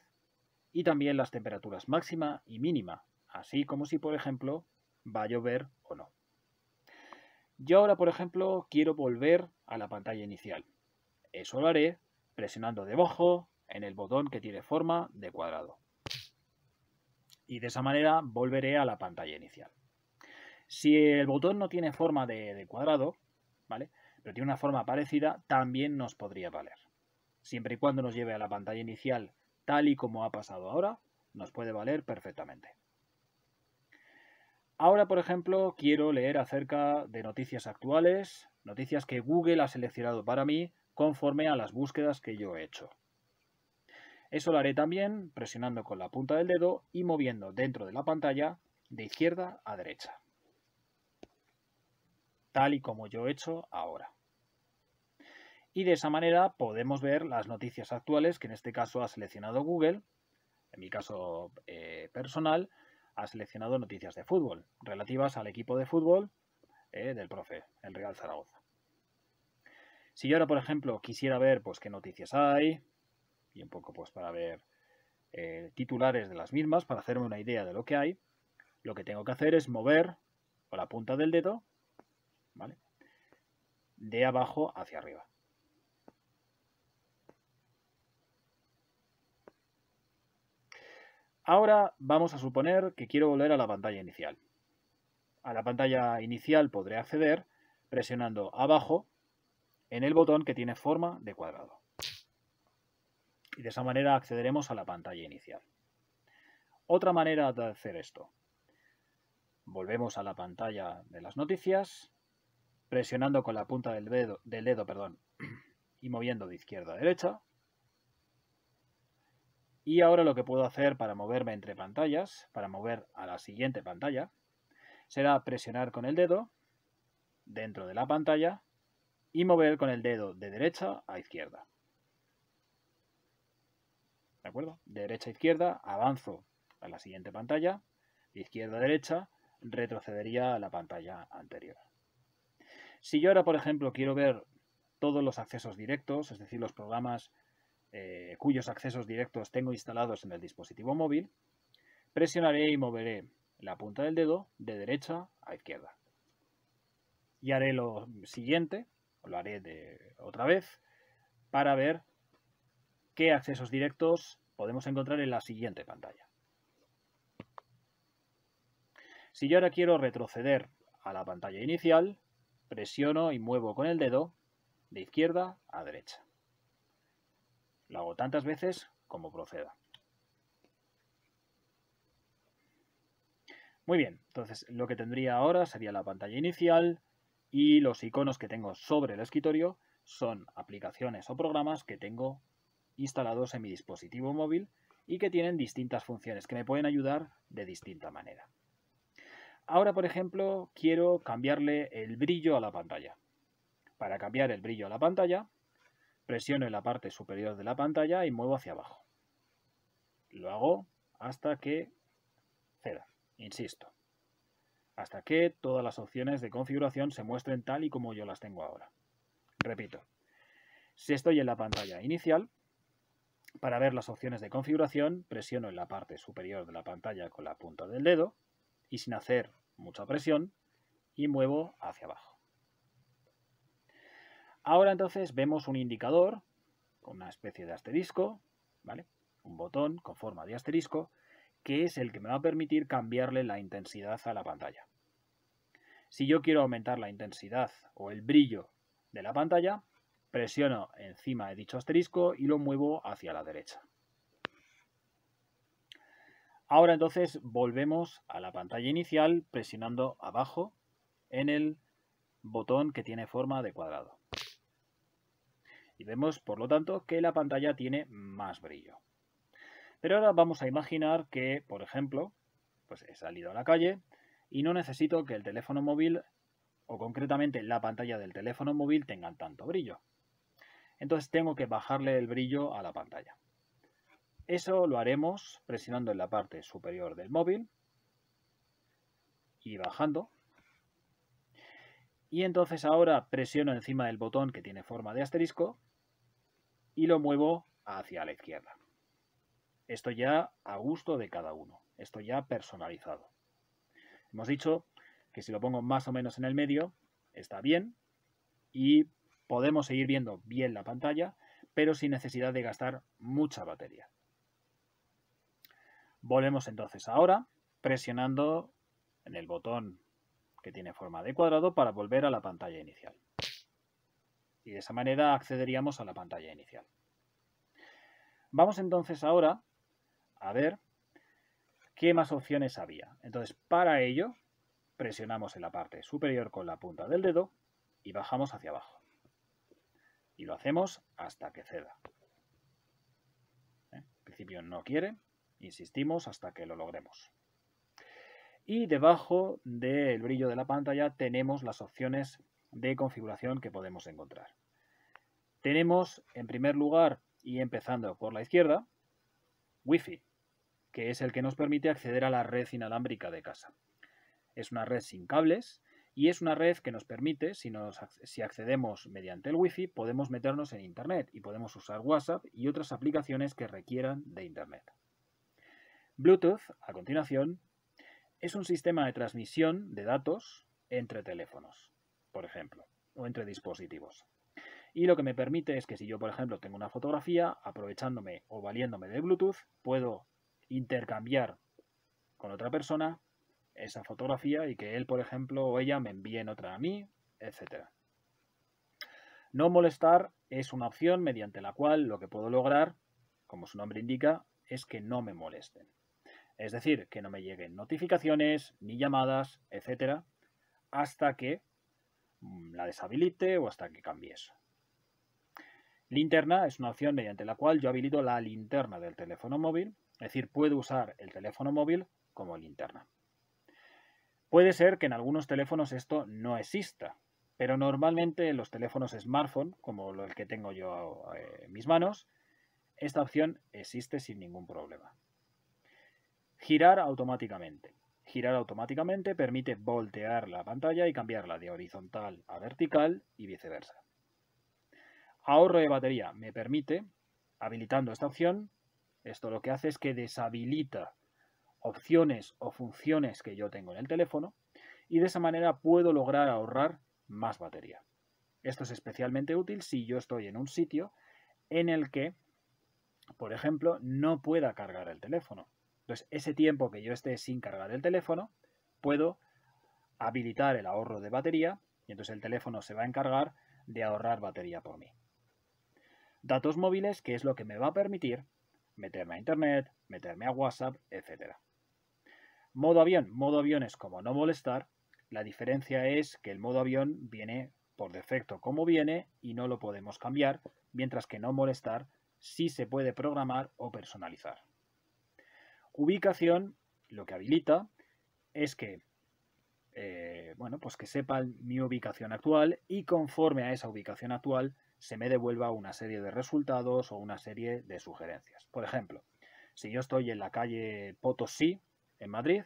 y también las temperaturas máxima y mínima, así como si, por ejemplo, va a llover o no. Yo ahora, por ejemplo, quiero volver a la pantalla inicial. Eso lo haré presionando debajo en el botón que tiene forma de cuadrado. Y de esa manera volveré a la pantalla inicial. Si el botón no tiene forma de, de cuadrado, ¿vale? Pero tiene una forma parecida, también nos podría valer. Siempre y cuando nos lleve a la pantalla inicial tal y como ha pasado ahora, nos puede valer perfectamente. Ahora, por ejemplo, quiero leer acerca de noticias actuales, noticias que Google ha seleccionado para mí conforme a las búsquedas que yo he hecho. Eso lo haré también presionando con la punta del dedo y moviendo dentro de la pantalla de izquierda a derecha. Tal y como yo he hecho ahora y de esa manera podemos ver las noticias actuales que en este caso ha seleccionado Google, en mi caso eh, personal, ha seleccionado noticias de fútbol relativas al equipo de fútbol eh, del profe, el Real Zaragoza. Si yo ahora, por ejemplo, quisiera ver pues, qué noticias hay y un poco pues, para ver eh, titulares de las mismas, para hacerme una idea de lo que hay, lo que tengo que hacer es mover con la punta del dedo de abajo hacia arriba. Ahora vamos a suponer que quiero volver a la pantalla inicial. A la pantalla inicial podré acceder presionando abajo en el botón que tiene forma de cuadrado. Y de esa manera accederemos a la pantalla inicial. Otra manera de hacer esto. Volvemos a la pantalla de las noticias, presionando con la punta del dedo, dedo perdón, y moviendo de izquierda a derecha, y ahora lo que puedo hacer para moverme entre pantallas, para mover a la siguiente pantalla, será presionar con el dedo dentro de la pantalla y mover con el dedo de derecha a izquierda. ¿De acuerdo? De derecha a izquierda avanzo a la siguiente pantalla, de izquierda a derecha retrocedería a la pantalla anterior. Si yo ahora, por ejemplo, quiero ver todos los accesos directos, es decir, los programas eh, cuyos accesos directos tengo instalados en el dispositivo móvil, presionaré y moveré la punta del dedo de derecha a izquierda. Y haré lo siguiente, lo haré de otra vez, para ver qué accesos directos podemos encontrar en la siguiente pantalla. Si yo ahora quiero retroceder a la pantalla inicial, presiono y muevo con el dedo de izquierda a derecha. Lo hago tantas veces como proceda. Muy bien, entonces lo que tendría ahora sería la pantalla inicial y los iconos que tengo sobre el escritorio son aplicaciones o programas que tengo instalados en mi dispositivo móvil y que tienen distintas funciones que me pueden ayudar de distinta manera. Ahora, por ejemplo, quiero cambiarle el brillo a la pantalla. Para cambiar el brillo a la pantalla, Presiono en la parte superior de la pantalla y muevo hacia abajo. Lo hago hasta que ceda, insisto. Hasta que todas las opciones de configuración se muestren tal y como yo las tengo ahora. Repito, si estoy en la pantalla inicial, para ver las opciones de configuración, presiono en la parte superior de la pantalla con la punta del dedo y sin hacer mucha presión y muevo hacia abajo. Ahora entonces vemos un indicador con una especie de asterisco, ¿vale? Un botón con forma de asterisco, que es el que me va a permitir cambiarle la intensidad a la pantalla. Si yo quiero aumentar la intensidad o el brillo de la pantalla, presiono encima de dicho asterisco y lo muevo hacia la derecha. Ahora entonces volvemos a la pantalla inicial presionando abajo en el botón que tiene forma de cuadrado y vemos por lo tanto que la pantalla tiene más brillo. Pero ahora vamos a imaginar que, por ejemplo, pues he salido a la calle y no necesito que el teléfono móvil o concretamente la pantalla del teléfono móvil tengan tanto brillo. Entonces tengo que bajarle el brillo a la pantalla. Eso lo haremos presionando en la parte superior del móvil y bajando. Y entonces ahora presiono encima del botón que tiene forma de asterisco y lo muevo hacia la izquierda. Esto ya a gusto de cada uno, esto ya personalizado. Hemos dicho que si lo pongo más o menos en el medio, está bien y podemos seguir viendo bien la pantalla, pero sin necesidad de gastar mucha batería. Volvemos entonces ahora presionando en el botón que tiene forma de cuadrado para volver a la pantalla inicial y de esa manera accederíamos a la pantalla inicial. Vamos entonces ahora a ver qué más opciones había. Entonces, para ello, presionamos en la parte superior con la punta del dedo y bajamos hacia abajo. Y lo hacemos hasta que ceda. ¿Eh? En principio no quiere, insistimos hasta que lo logremos. Y debajo del brillo de la pantalla tenemos las opciones de configuración que podemos encontrar. Tenemos, en primer lugar, y empezando por la izquierda, Wi-Fi, que es el que nos permite acceder a la red inalámbrica de casa. Es una red sin cables y es una red que nos permite, si, accedemos mediante el Wi-Fi, podemos meternos en Internet y podemos usar WhatsApp y otras aplicaciones que requieran de Internet. Bluetooth, a continuación, es un sistema de transmisión de datos entre teléfonos, por ejemplo, o entre dispositivos y lo que me permite es que si yo, por ejemplo, tengo una fotografía, aprovechándome o valiéndome de Bluetooth, puedo intercambiar con otra persona esa fotografía y que él, por ejemplo, o ella me envíen otra a mí, etcétera. No molestar es una opción mediante la cual lo que puedo lograr, como su nombre indica, es que no me molesten. Es decir, que no me lleguen notificaciones, ni llamadas, etcétera, hasta que mm, la deshabilite o hasta que cambie eso. Linterna es una opción mediante la cual yo habilito la linterna del teléfono móvil, es decir, puedo usar el teléfono móvil como linterna. Puede ser que en algunos teléfonos esto no exista, pero normalmente en los teléfonos smartphone, como el que tengo yo eh, en mis manos, esta opción existe sin ningún problema. Girar automáticamente. Girar automáticamente permite voltear la pantalla y cambiarla de horizontal a vertical y viceversa ahorro de batería me permite, habilitando esta opción, esto lo que hace es que deshabilita opciones o funciones que yo tengo en el teléfono y de esa manera puedo lograr ahorrar más batería. Esto es especialmente útil si yo estoy en un sitio en el que, por ejemplo, no pueda cargar el teléfono. Entonces, ese tiempo que yo esté sin cargar el teléfono, puedo habilitar el ahorro de batería y entonces el teléfono se va a encargar de ahorrar batería por mí datos móviles, que es lo que me va a permitir meterme a Internet, meterme a WhatsApp, etc. Modo avión. Modo avión es como no molestar. La diferencia es que el modo avión viene por defecto como viene y no lo podemos cambiar, mientras que no molestar sí se puede programar o personalizar. Ubicación lo que habilita es que eh, bueno, pues que sepan mi ubicación actual y conforme a esa ubicación actual se me devuelva una serie de resultados o una serie de sugerencias. Por ejemplo, si yo estoy en la calle Potosí, en Madrid,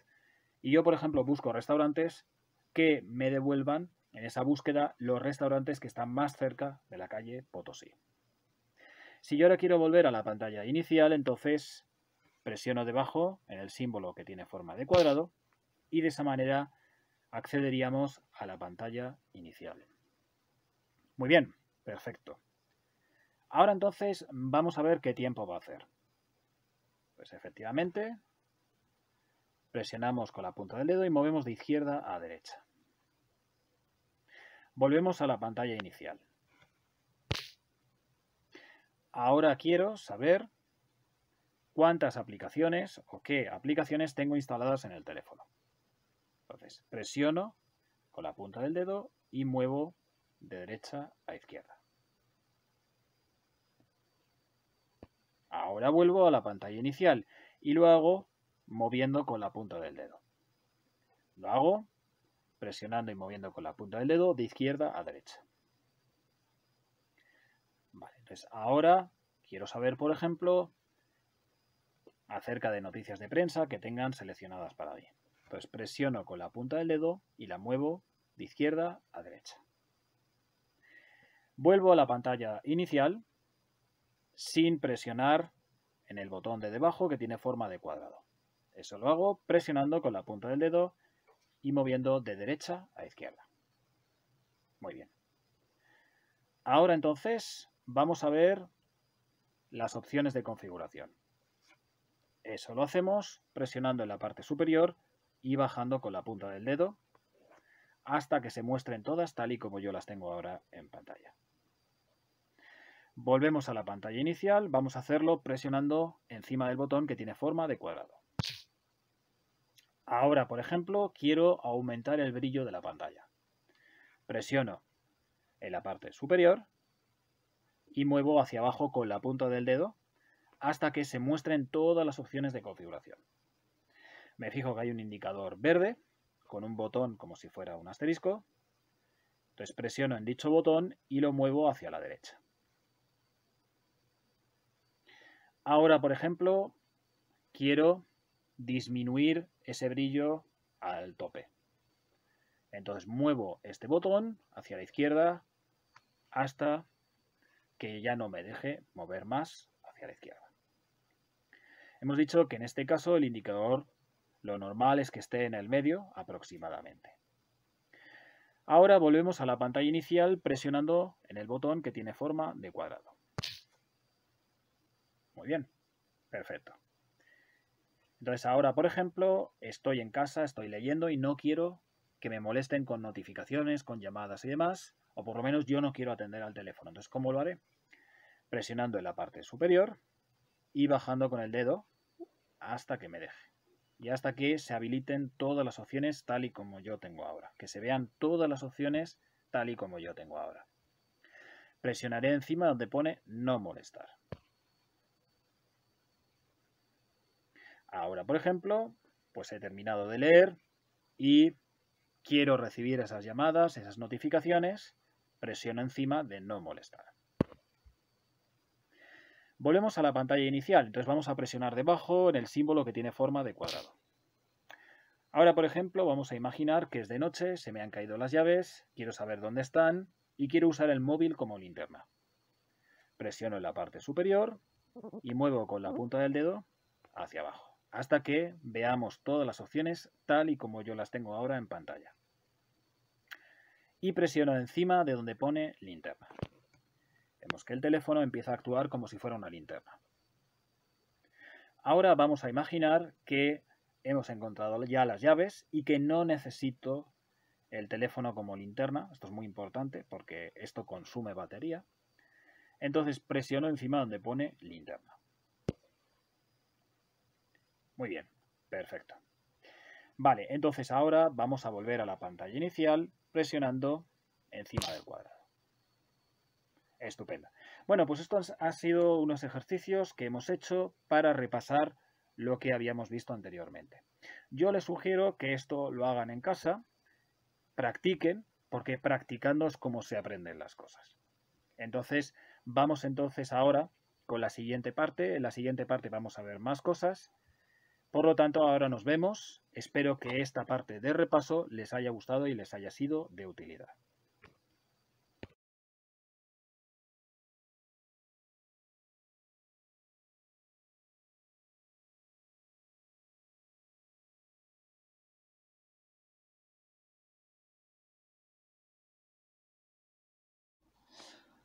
y yo, por ejemplo, busco restaurantes que me devuelvan en esa búsqueda los restaurantes que están más cerca de la calle Potosí. Si yo ahora quiero volver a la pantalla inicial, entonces presiono debajo en el símbolo que tiene forma de cuadrado y de esa manera accederíamos a la pantalla inicial. Muy bien, Perfecto. Ahora entonces vamos a ver qué tiempo va a hacer. Pues efectivamente, presionamos con la punta del dedo y movemos de izquierda a derecha. Volvemos a la pantalla inicial. Ahora quiero saber cuántas aplicaciones o qué aplicaciones tengo instaladas en el teléfono. Entonces, presiono con la punta del dedo y muevo de derecha a izquierda. Ahora vuelvo a la pantalla inicial y lo hago moviendo con la punta del dedo. Lo hago presionando y moviendo con la punta del dedo de izquierda a derecha. Vale, entonces ahora quiero saber, por ejemplo, acerca de noticias de prensa que tengan seleccionadas para mí. Entonces presiono con la punta del dedo y la muevo de izquierda a derecha. Vuelvo a la pantalla inicial sin presionar en el botón de debajo que tiene forma de cuadrado. Eso lo hago presionando con la punta del dedo y moviendo de derecha a izquierda. Muy bien. Ahora entonces vamos a ver las opciones de configuración. Eso lo hacemos presionando en la parte superior y bajando con la punta del dedo hasta que se muestren todas tal y como yo las tengo ahora en pantalla. Volvemos a la pantalla inicial, vamos a hacerlo presionando encima del botón que tiene forma de cuadrado. Ahora, por ejemplo, quiero aumentar el brillo de la pantalla. Presiono en la parte superior y muevo hacia abajo con la punta del dedo hasta que se muestren todas las opciones de configuración. Me fijo que hay un indicador verde con un botón como si fuera un asterisco. Entonces presiono en dicho botón y lo muevo hacia la derecha. Ahora, por ejemplo, quiero disminuir ese brillo al tope. Entonces muevo este botón hacia la izquierda hasta que ya no me deje mover más hacia la izquierda. Hemos dicho que en este caso el indicador lo normal es que esté en el medio aproximadamente. Ahora volvemos a la pantalla inicial presionando en el botón que tiene forma de cuadrado. Muy bien, perfecto. Entonces ahora, por ejemplo, estoy en casa, estoy leyendo y no quiero que me molesten con notificaciones, con llamadas y demás, o por lo menos yo no quiero atender al teléfono. Entonces, ¿cómo lo haré? Presionando en la parte superior y bajando con el dedo hasta que me deje. Y hasta que se habiliten todas las opciones tal y como yo tengo ahora. Que se vean todas las opciones tal y como yo tengo ahora. Presionaré encima donde pone no molestar. Ahora, por ejemplo, pues he terminado de leer y quiero recibir esas llamadas, esas notificaciones, presiono encima de no molestar. Volvemos a la pantalla inicial, entonces vamos a presionar debajo en el símbolo que tiene forma de cuadrado. Ahora, por ejemplo, vamos a imaginar que es de noche, se me han caído las llaves, quiero saber dónde están y quiero usar el móvil como linterna. Presiono en la parte superior y muevo con la punta del dedo hacia abajo hasta que veamos todas las opciones tal y como yo las tengo ahora en pantalla. Y presiono encima de donde pone linterna. Vemos que el teléfono empieza a actuar como si fuera una linterna. Ahora vamos a imaginar que hemos encontrado ya las llaves y que no necesito el teléfono como linterna. Esto es muy importante porque esto consume batería. Entonces presiono encima donde pone linterna. Muy bien, perfecto. Vale, entonces ahora vamos a volver a la pantalla inicial presionando encima del cuadrado. Estupendo. Bueno, pues estos han sido unos ejercicios que hemos hecho para repasar lo que habíamos visto anteriormente. Yo les sugiero que esto lo hagan en casa, practiquen, porque practicando es como se aprenden las cosas. Entonces, vamos entonces ahora con la siguiente parte. En la siguiente parte vamos a ver más cosas por lo tanto, ahora nos vemos. Espero que esta parte de repaso les haya gustado y les haya sido de utilidad.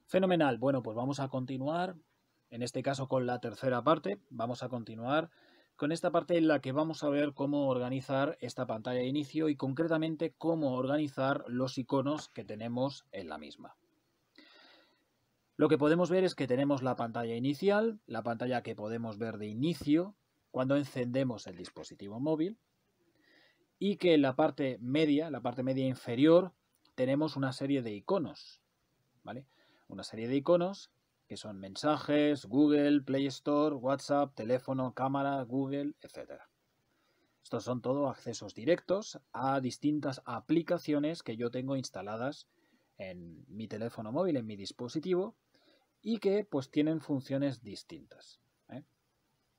Fenomenal. Bueno, pues vamos a continuar, en este caso con la tercera parte, vamos a continuar con esta parte en la que vamos a ver cómo organizar esta pantalla de inicio y concretamente cómo organizar los iconos que tenemos en la misma. Lo que podemos ver es que tenemos la pantalla inicial, la pantalla que podemos ver de inicio cuando encendemos el dispositivo móvil y que en la parte media, la parte media inferior, tenemos una serie de iconos, ¿vale? Una serie de iconos que son mensajes, Google, Play Store, WhatsApp, teléfono, cámara, Google, etc. Estos son todos accesos directos a distintas aplicaciones que yo tengo instaladas en mi teléfono móvil, en mi dispositivo, y que pues tienen funciones distintas. ¿eh?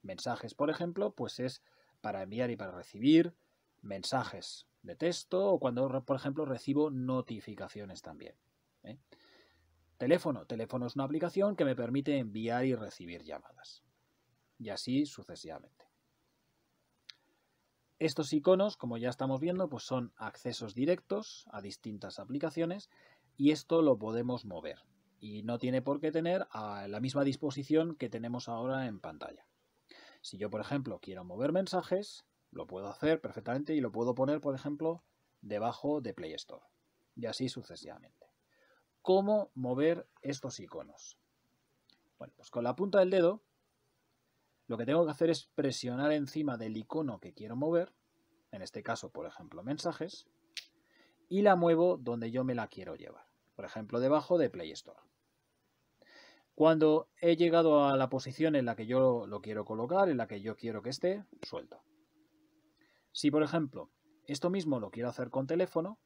Mensajes, por ejemplo, pues es para enviar y para recibir mensajes de texto o cuando, por ejemplo, recibo notificaciones también. ¿eh? Teléfono. Teléfono es una aplicación que me permite enviar y recibir llamadas. Y así sucesivamente. Estos iconos, como ya estamos viendo, pues son accesos directos a distintas aplicaciones y esto lo podemos mover. Y no tiene por qué tener a la misma disposición que tenemos ahora en pantalla. Si yo, por ejemplo, quiero mover mensajes, lo puedo hacer perfectamente y lo puedo poner, por ejemplo, debajo de Play Store. Y así sucesivamente cómo mover estos iconos. Bueno, pues con la punta del dedo lo que tengo que hacer es presionar encima del icono que quiero mover, en este caso, por ejemplo, mensajes, y la muevo donde yo me la quiero llevar, por ejemplo, debajo de Play Store. Cuando he llegado a la posición en la que yo lo quiero colocar, en la que yo quiero que esté, suelto. Si, por ejemplo, esto mismo lo quiero hacer con teléfono,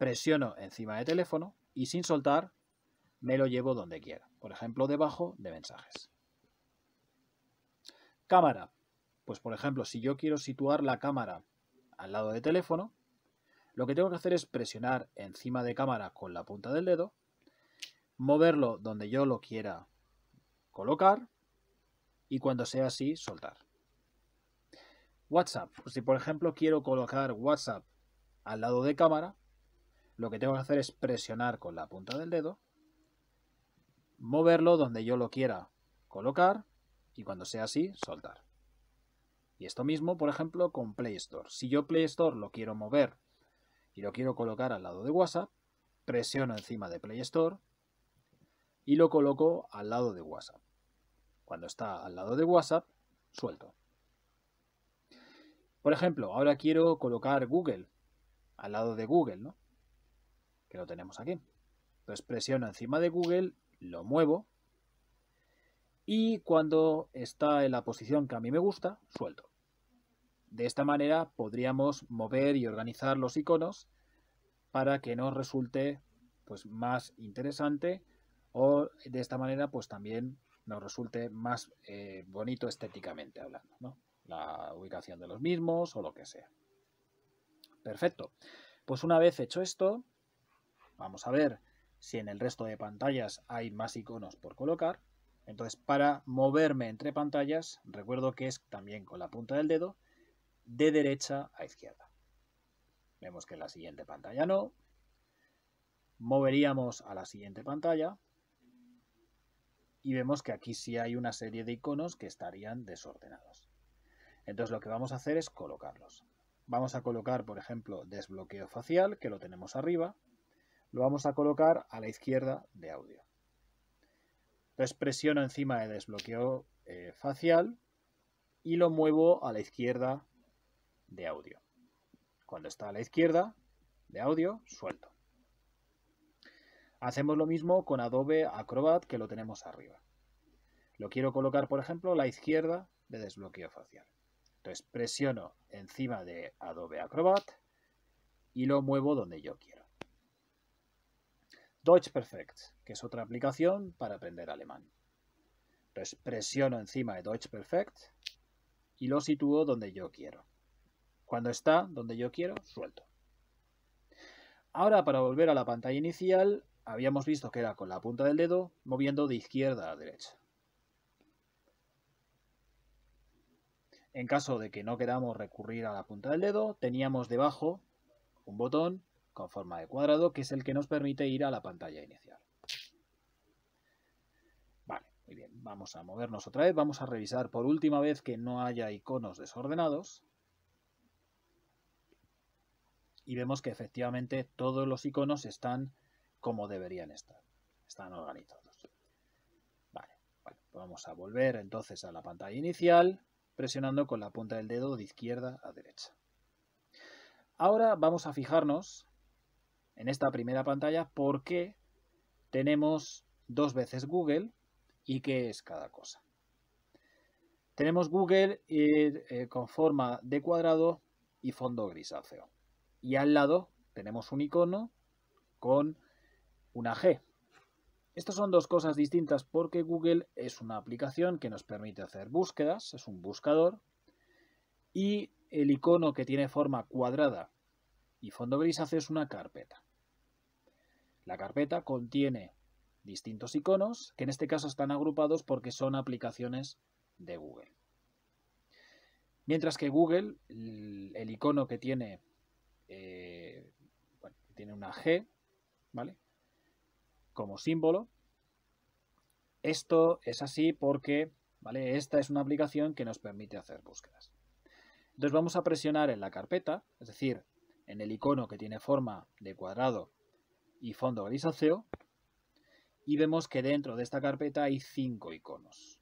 presiono encima de teléfono y sin soltar me lo llevo donde quiera, por ejemplo debajo de mensajes. Cámara. Pues por ejemplo, si yo quiero situar la cámara al lado de teléfono, lo que tengo que hacer es presionar encima de cámara con la punta del dedo, moverlo donde yo lo quiera colocar y cuando sea así soltar. WhatsApp. Pues si por ejemplo quiero colocar WhatsApp al lado de cámara, lo que tengo que hacer es presionar con la punta del dedo, moverlo donde yo lo quiera colocar y cuando sea así, soltar. Y esto mismo, por ejemplo, con Play Store. Si yo Play Store lo quiero mover y lo quiero colocar al lado de WhatsApp, presiono encima de Play Store y lo coloco al lado de WhatsApp. Cuando está al lado de WhatsApp, suelto. Por ejemplo, ahora quiero colocar Google al lado de Google, ¿no? que lo tenemos aquí. Entonces presiono encima de Google, lo muevo y cuando está en la posición que a mí me gusta, suelto. De esta manera podríamos mover y organizar los iconos para que nos resulte pues, más interesante o de esta manera pues también nos resulte más eh, bonito estéticamente hablando, la ubicación de los mismos o lo que sea. Perfecto. Pues una vez hecho esto, Vamos a ver si en el resto de pantallas hay más iconos por colocar. Entonces, para moverme entre pantallas, recuerdo que es también con la punta del dedo, de derecha a izquierda. Vemos que en la siguiente pantalla no. Moveríamos a la siguiente pantalla. Y vemos que aquí sí hay una serie de iconos que estarían desordenados. Entonces lo que vamos a hacer es colocarlos. Vamos a colocar, por ejemplo, desbloqueo facial, que lo tenemos arriba lo vamos a colocar a la izquierda de audio. Entonces presiono encima de desbloqueo eh, facial y lo muevo a la izquierda de audio. Cuando está a la izquierda de audio, suelto. Hacemos lo mismo con Adobe Acrobat que lo tenemos arriba. Lo quiero colocar, por ejemplo, a la izquierda de desbloqueo facial. Entonces presiono encima de Adobe Acrobat y lo muevo donde yo quiero. Deutsch Perfect, que es otra aplicación para aprender alemán. presiono encima de Deutsch Perfect y lo sitúo donde yo quiero. Cuando está donde yo quiero, suelto. Ahora para volver a la pantalla inicial, habíamos visto que era con la punta del dedo moviendo de izquierda a derecha. En caso de que no queramos recurrir a la punta del dedo, teníamos debajo un botón en forma de cuadrado, que es el que nos permite ir a la pantalla inicial. Vale, muy bien, vamos a movernos otra vez, vamos a revisar por última vez que no haya iconos desordenados. Y vemos que efectivamente todos los iconos están como deberían estar, están organizados. Vale, vamos a volver entonces a la pantalla inicial, presionando con la punta del dedo de izquierda a derecha. Ahora vamos a fijarnos en esta primera pantalla por qué tenemos dos veces Google y qué es cada cosa. Tenemos Google eh, eh, con forma de cuadrado y fondo grisáceo. Y al lado tenemos un icono con una G. Estas son dos cosas distintas porque Google es una aplicación que nos permite hacer búsquedas, es un buscador, y el icono que tiene forma cuadrada y fondo grisáceo es una carpeta. La carpeta contiene distintos iconos, que en este caso están agrupados porque son aplicaciones de Google. Mientras que Google, el icono que tiene, eh, tiene una G, ¿vale? Como símbolo. Esto es así porque, ¿vale? Esta es una aplicación que nos permite hacer búsquedas. Entonces vamos a presionar en la carpeta, es decir, en el icono que tiene forma de cuadrado y fondo grisáceo. Y vemos que dentro de esta carpeta hay cinco iconos.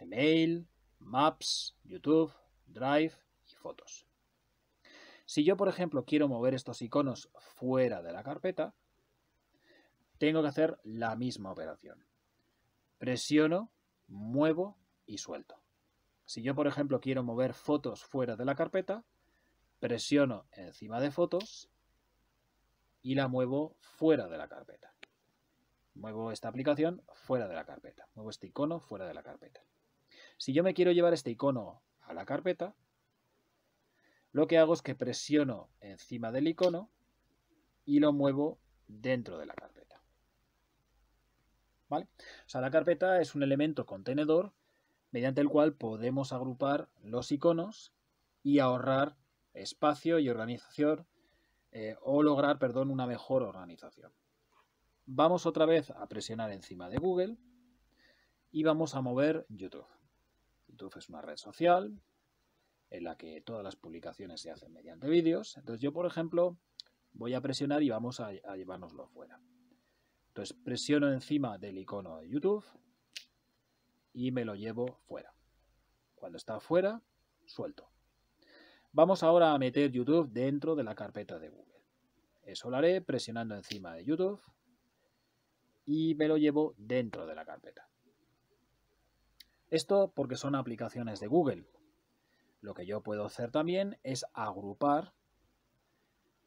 Gmail, Maps, YouTube, Drive y Fotos. Si yo, por ejemplo, quiero mover estos iconos fuera de la carpeta, tengo que hacer la misma operación. Presiono, muevo y suelto. Si yo, por ejemplo, quiero mover fotos fuera de la carpeta, presiono encima de fotos y la muevo fuera de la carpeta. Muevo esta aplicación fuera de la carpeta. Muevo este icono fuera de la carpeta. Si yo me quiero llevar este icono a la carpeta, lo que hago es que presiono encima del icono y lo muevo dentro de la carpeta. ¿Vale? O sea, la carpeta es un elemento contenedor mediante el cual podemos agrupar los iconos y ahorrar espacio y organización eh, o lograr, perdón, una mejor organización. Vamos otra vez a presionar encima de Google y vamos a mover YouTube. YouTube es una red social en la que todas las publicaciones se hacen mediante vídeos. Entonces yo, por ejemplo, voy a presionar y vamos a, a llevárnoslo fuera. Entonces presiono encima del icono de YouTube y me lo llevo fuera. Cuando está fuera, suelto. Vamos ahora a meter YouTube dentro de la carpeta de Google. Eso lo haré presionando encima de YouTube y me lo llevo dentro de la carpeta. Esto porque son aplicaciones de Google. Lo que yo puedo hacer también es agrupar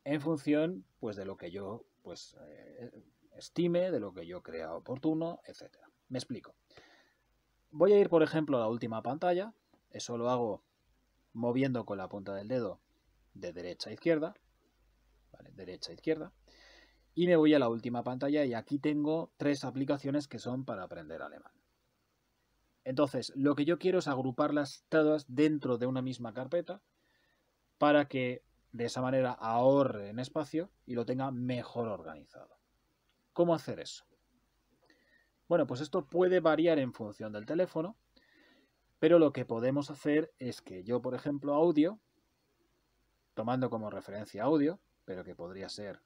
en función pues, de lo que yo pues, eh, estime, de lo que yo crea oportuno, etc. Me explico. Voy a ir, por ejemplo, a la última pantalla. Eso lo hago moviendo con la punta del dedo de derecha a izquierda, derecha a izquierda, y me voy a la última pantalla y aquí tengo tres aplicaciones que son para aprender alemán. Entonces, lo que yo quiero es agruparlas todas dentro de una misma carpeta para que de esa manera ahorre en espacio y lo tenga mejor organizado. ¿Cómo hacer eso? Bueno, pues esto puede variar en función del teléfono, pero lo que podemos hacer es que yo, por ejemplo, audio, tomando como referencia audio, pero que podría ser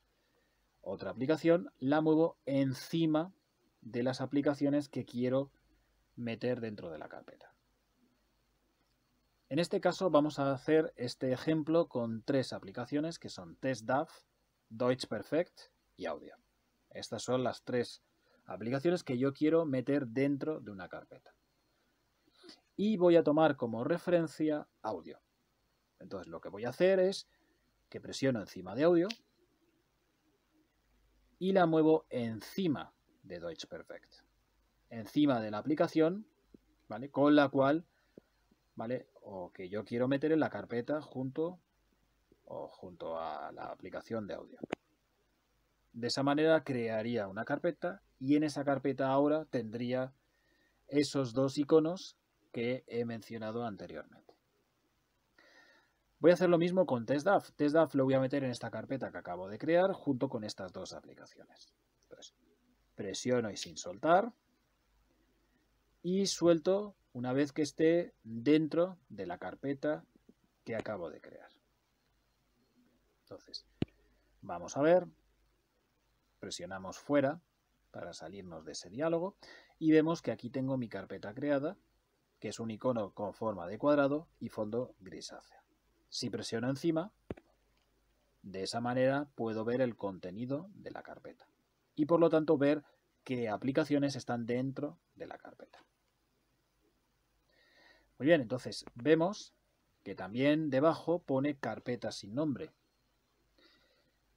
otra aplicación, la muevo encima de las aplicaciones que quiero meter dentro de la carpeta. En este caso vamos a hacer este ejemplo con tres aplicaciones que son TestDAV, Deutsch Perfect y Audio. Estas son las tres aplicaciones que yo quiero meter dentro de una carpeta y voy a tomar como referencia audio. Entonces lo que voy a hacer es que presiono encima de audio y la muevo encima de Deutsch Perfect, encima de la aplicación, ¿vale? Con la cual, ¿vale? O que yo quiero meter en la carpeta junto o junto a la aplicación de audio. De esa manera crearía una carpeta y en esa carpeta ahora tendría esos dos iconos que he mencionado anteriormente. Voy a hacer lo mismo con TestDAF. TestDAF lo voy a meter en esta carpeta que acabo de crear junto con estas dos aplicaciones. presiono y sin soltar y suelto una vez que esté dentro de la carpeta que acabo de crear. Entonces, vamos a ver, presionamos fuera para salirnos de ese diálogo y vemos que aquí tengo mi carpeta creada que es un icono con forma de cuadrado y fondo grisáceo. Si presiono encima, de esa manera puedo ver el contenido de la carpeta y por lo tanto ver qué aplicaciones están dentro de la carpeta. Muy bien, entonces vemos que también debajo pone carpeta sin nombre.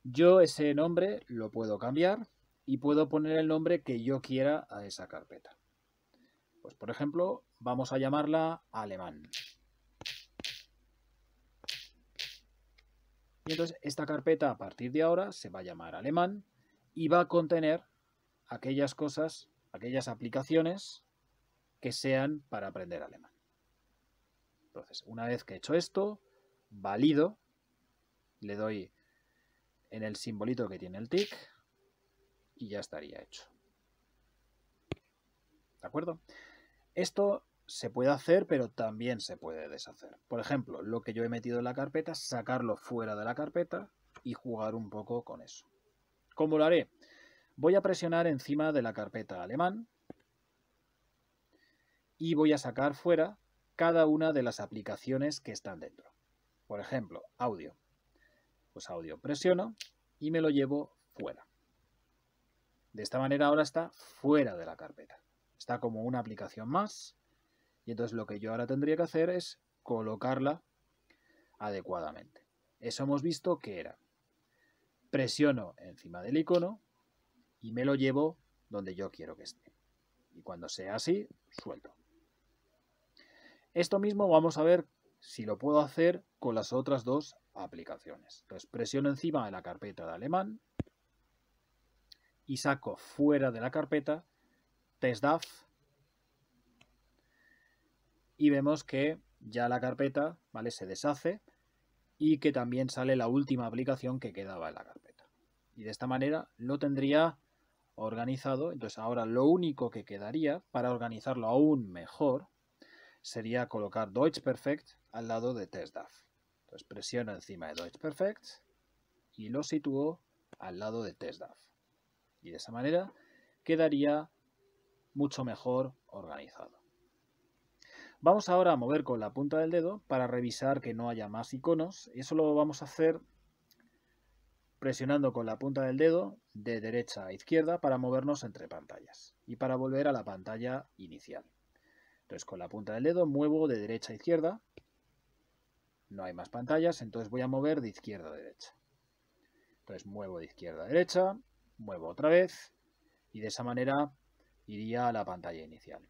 Yo ese nombre lo puedo cambiar y puedo poner el nombre que yo quiera a esa carpeta. Pues por ejemplo, vamos a llamarla alemán. Y entonces esta carpeta a partir de ahora se va a llamar alemán y va a contener aquellas cosas, aquellas aplicaciones que sean para aprender alemán. Entonces, una vez que he hecho esto, valido, le doy en el simbolito que tiene el tic y ya estaría hecho. ¿De acuerdo? Esto se puede hacer, pero también se puede deshacer. Por ejemplo, lo que yo he metido en la carpeta, sacarlo fuera de la carpeta y jugar un poco con eso. ¿Cómo lo haré? Voy a presionar encima de la carpeta alemán y voy a sacar fuera cada una de las aplicaciones que están dentro. Por ejemplo, audio. Pues audio presiono y me lo llevo fuera. De esta manera ahora está fuera de la carpeta. Está como una aplicación más. Y entonces lo que yo ahora tendría que hacer es colocarla adecuadamente. Eso hemos visto que era. Presiono encima del icono y me lo llevo donde yo quiero que esté. Y cuando sea así, suelto. Esto mismo vamos a ver si lo puedo hacer con las otras dos aplicaciones. Entonces presiono encima de la carpeta de alemán y saco fuera de la carpeta testDAF y vemos que ya la carpeta ¿vale? se deshace y que también sale la última aplicación que quedaba en la carpeta. Y de esta manera lo tendría organizado. Entonces ahora lo único que quedaría para organizarlo aún mejor sería colocar Deutsch Perfect al lado de TestDAF. Entonces presiono encima de Deutsch Perfect y lo sitúo al lado de TestDAF. Y de esa manera quedaría mucho mejor organizado. Vamos ahora a mover con la punta del dedo para revisar que no haya más iconos. Eso lo vamos a hacer presionando con la punta del dedo de derecha a izquierda para movernos entre pantallas y para volver a la pantalla inicial. Entonces con la punta del dedo muevo de derecha a izquierda. No hay más pantallas, entonces voy a mover de izquierda a derecha. Entonces muevo de izquierda a derecha, muevo otra vez y de esa manera iría a la pantalla inicial.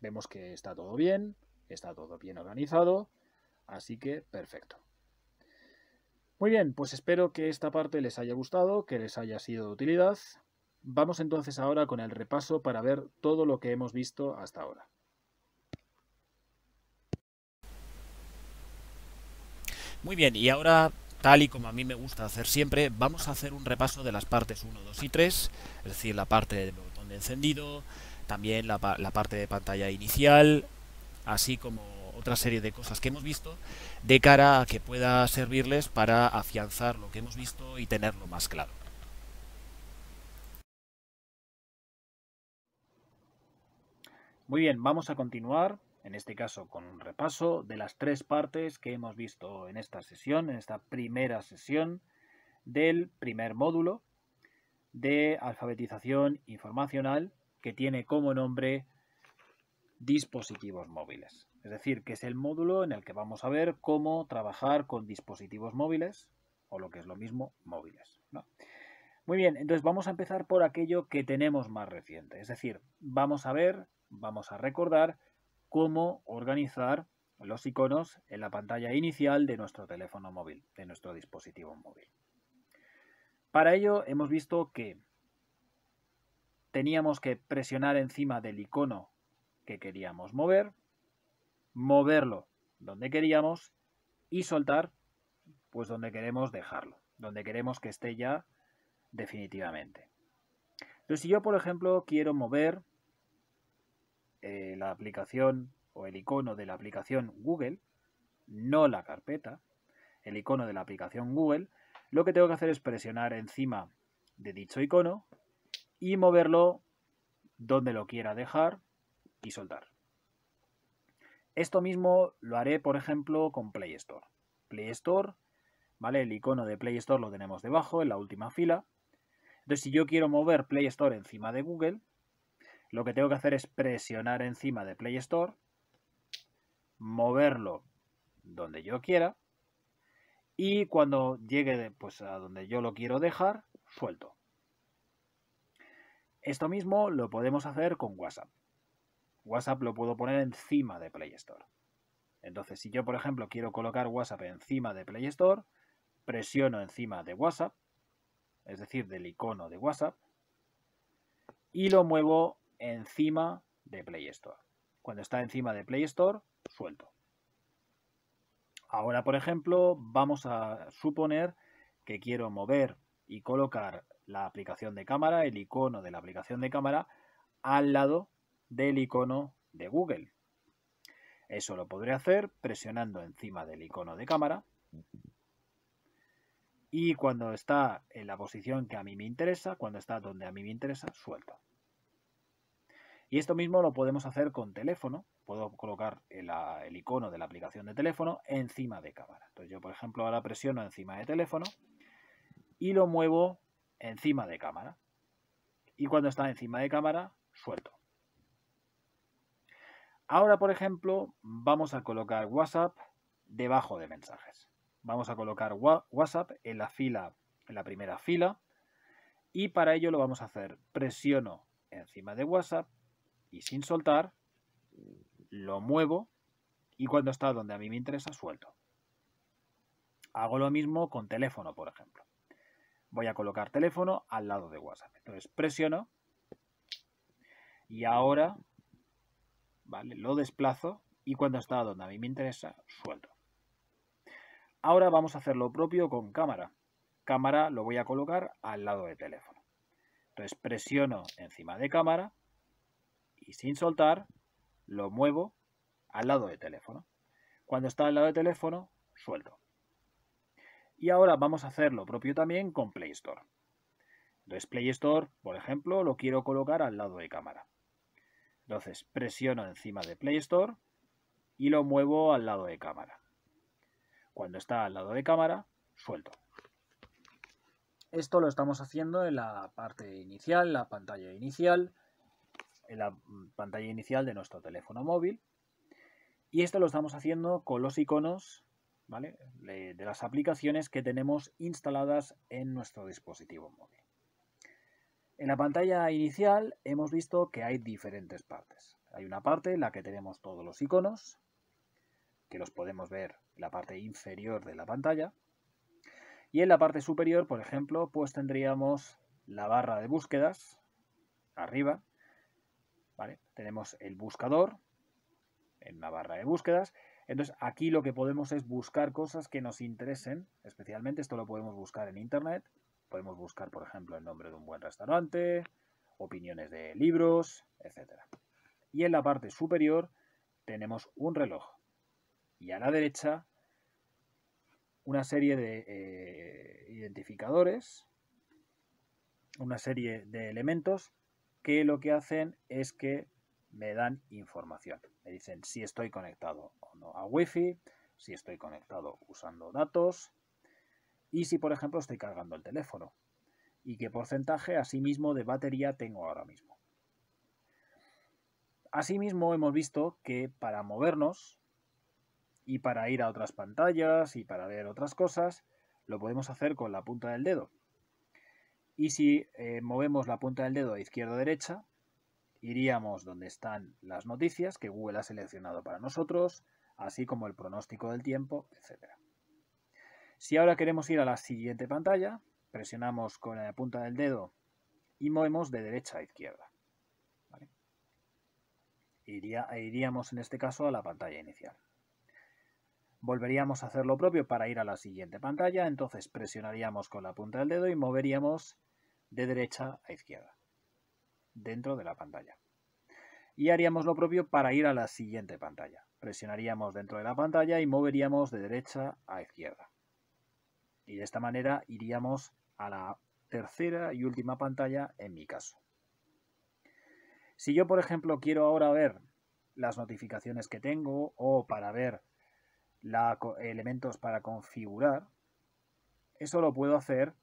Vemos que está todo bien, está todo bien organizado, así que perfecto. Muy bien, pues espero que esta parte les haya gustado, que les haya sido de utilidad. Vamos entonces ahora con el repaso para ver todo lo que hemos visto hasta ahora. Muy bien, y ahora, tal y como a mí me gusta hacer siempre, vamos a hacer un repaso de las partes 1, 2 y 3, es decir, la parte de encendido, también la parte de pantalla inicial, así como otra serie de cosas que hemos visto de cara a que pueda servirles para afianzar lo que hemos visto y tenerlo más claro. Muy bien, vamos a continuar, en este caso con un repaso de las tres partes que hemos visto en esta sesión, en esta primera sesión del primer módulo, de alfabetización informacional que tiene como nombre dispositivos móviles. Es decir, que es el módulo en el que vamos a ver cómo trabajar con dispositivos móviles, o lo que es lo mismo, móviles. Muy bien, entonces vamos a empezar por aquello que tenemos más reciente. Es decir, vamos a ver, vamos a recordar cómo organizar los iconos en la pantalla inicial de nuestro teléfono móvil, de nuestro dispositivo móvil. Para ello hemos visto que teníamos que presionar encima del icono que queríamos mover, moverlo donde queríamos y soltar pues donde queremos dejarlo, donde queremos que esté ya definitivamente. Entonces, si yo, por ejemplo, quiero mover eh, la aplicación o el icono de la aplicación Google, no la carpeta, el icono de la aplicación Google, lo que tengo que hacer es presionar encima de dicho icono y moverlo donde lo quiera dejar y soltar. Esto mismo lo haré, por ejemplo, con Play Store. Play Store, ¿vale? El icono de Play Store lo tenemos debajo, en la última fila. Entonces, si yo quiero mover Play Store encima de Google, lo que tengo que hacer es presionar encima de Play Store, moverlo donde yo quiera y cuando llegue pues, a donde yo lo quiero dejar, suelto. Esto mismo lo podemos hacer con WhatsApp. WhatsApp lo puedo poner encima de Play Store. Entonces, si yo, por ejemplo, quiero colocar WhatsApp encima de Play Store, presiono encima de WhatsApp, es decir, del icono de WhatsApp, y lo muevo encima de Play Store. Cuando está encima de Play Store, suelto. Ahora, por ejemplo, vamos a suponer que quiero mover y colocar la aplicación de cámara, el icono de la aplicación de cámara, al lado del icono de Google. Eso lo podré hacer presionando encima del icono de cámara. Y cuando está en la posición que a mí me interesa, cuando está donde a mí me interesa, suelto. Y esto mismo lo podemos hacer con teléfono, puedo colocar ah, el, icono de la aplicación de teléfono encima de cámara. Entonces yo, por ejemplo, ahora presiono encima de teléfono y lo muevo encima de cámara. Y cuando está encima de cámara, suelto. Ahora, por ejemplo, vamos a colocar WhatsApp debajo de mensajes. Vamos a colocar WhatsApp en la fila, en la primera fila. Y para ello lo vamos a hacer. Presiono encima de WhatsApp y sin soltar lo muevo y cuando está donde a mí me interesa, suelto. Hago lo mismo con teléfono, por ejemplo. Voy a colocar teléfono al lado de WhatsApp. Entonces presiono y ahora ¿vale? lo desplazo y cuando está donde a mí me interesa, suelto. Ahora vamos a hacer lo propio con cámara. Cámara lo voy a colocar al lado de teléfono. Entonces presiono encima de cámara y sin soltar lo muevo al lado de teléfono. Cuando está al lado de teléfono, suelto. Y ahora vamos a hacer lo propio también con Play Store. Entonces Play Store, por ejemplo, lo quiero colocar al lado de cámara. Entonces presiono encima de Play Store y lo muevo al lado de cámara. Cuando está al lado de cámara, suelto. Esto lo estamos haciendo en la parte inicial, la pantalla inicial, en la mm, pantalla inicial de nuestro teléfono móvil. Y esto lo estamos haciendo con los iconos de, las aplicaciones que tenemos instaladas en nuestro dispositivo móvil. En la pantalla inicial hemos visto que hay diferentes partes. Hay una parte en la que tenemos todos los iconos, que los podemos ver en la parte inferior de la pantalla. Y en la parte superior, por ejemplo, pues tendríamos la barra de búsquedas, arriba, tenemos el buscador en la barra de búsquedas. Entonces aquí lo que podemos es buscar cosas que nos interesen, especialmente esto lo podemos buscar en Internet. Podemos buscar, por ejemplo, el nombre de un buen restaurante, opiniones de libros, etc. Y en la parte superior tenemos un reloj. Y a la derecha una serie de eh, identificadores, una serie de elementos que lo que hacen es que me dan información. Me dicen si estoy conectado o no a Wi-Fi, si estoy conectado usando datos y si, por ejemplo, estoy cargando el teléfono y qué porcentaje asimismo de batería tengo ahora mismo. Asimismo, hemos visto que para movernos y para ir a otras pantallas y para ver otras cosas, lo podemos hacer con la punta del dedo. Y si eh, movemos la punta del dedo a izquierda o derecha, Iríamos donde están las noticias que Google ha seleccionado para nosotros, así como el pronóstico del tiempo, etc. Si ahora queremos ir a la siguiente pantalla, presionamos con la punta del dedo y movemos de derecha a izquierda. iríamos en este caso a la pantalla inicial. Volveríamos a hacer lo propio para ir a la siguiente pantalla, entonces presionaríamos con la punta del dedo y moveríamos de derecha a izquierda dentro de la pantalla. Y haríamos lo propio para ir a la siguiente pantalla. Presionaríamos dentro de la pantalla y moveríamos de derecha a izquierda. Y de esta manera iríamos a la tercera y última pantalla en mi caso. Si yo, por ejemplo, quiero ahora ver las notificaciones que tengo o para ver elementos para configurar, eso lo puedo hacer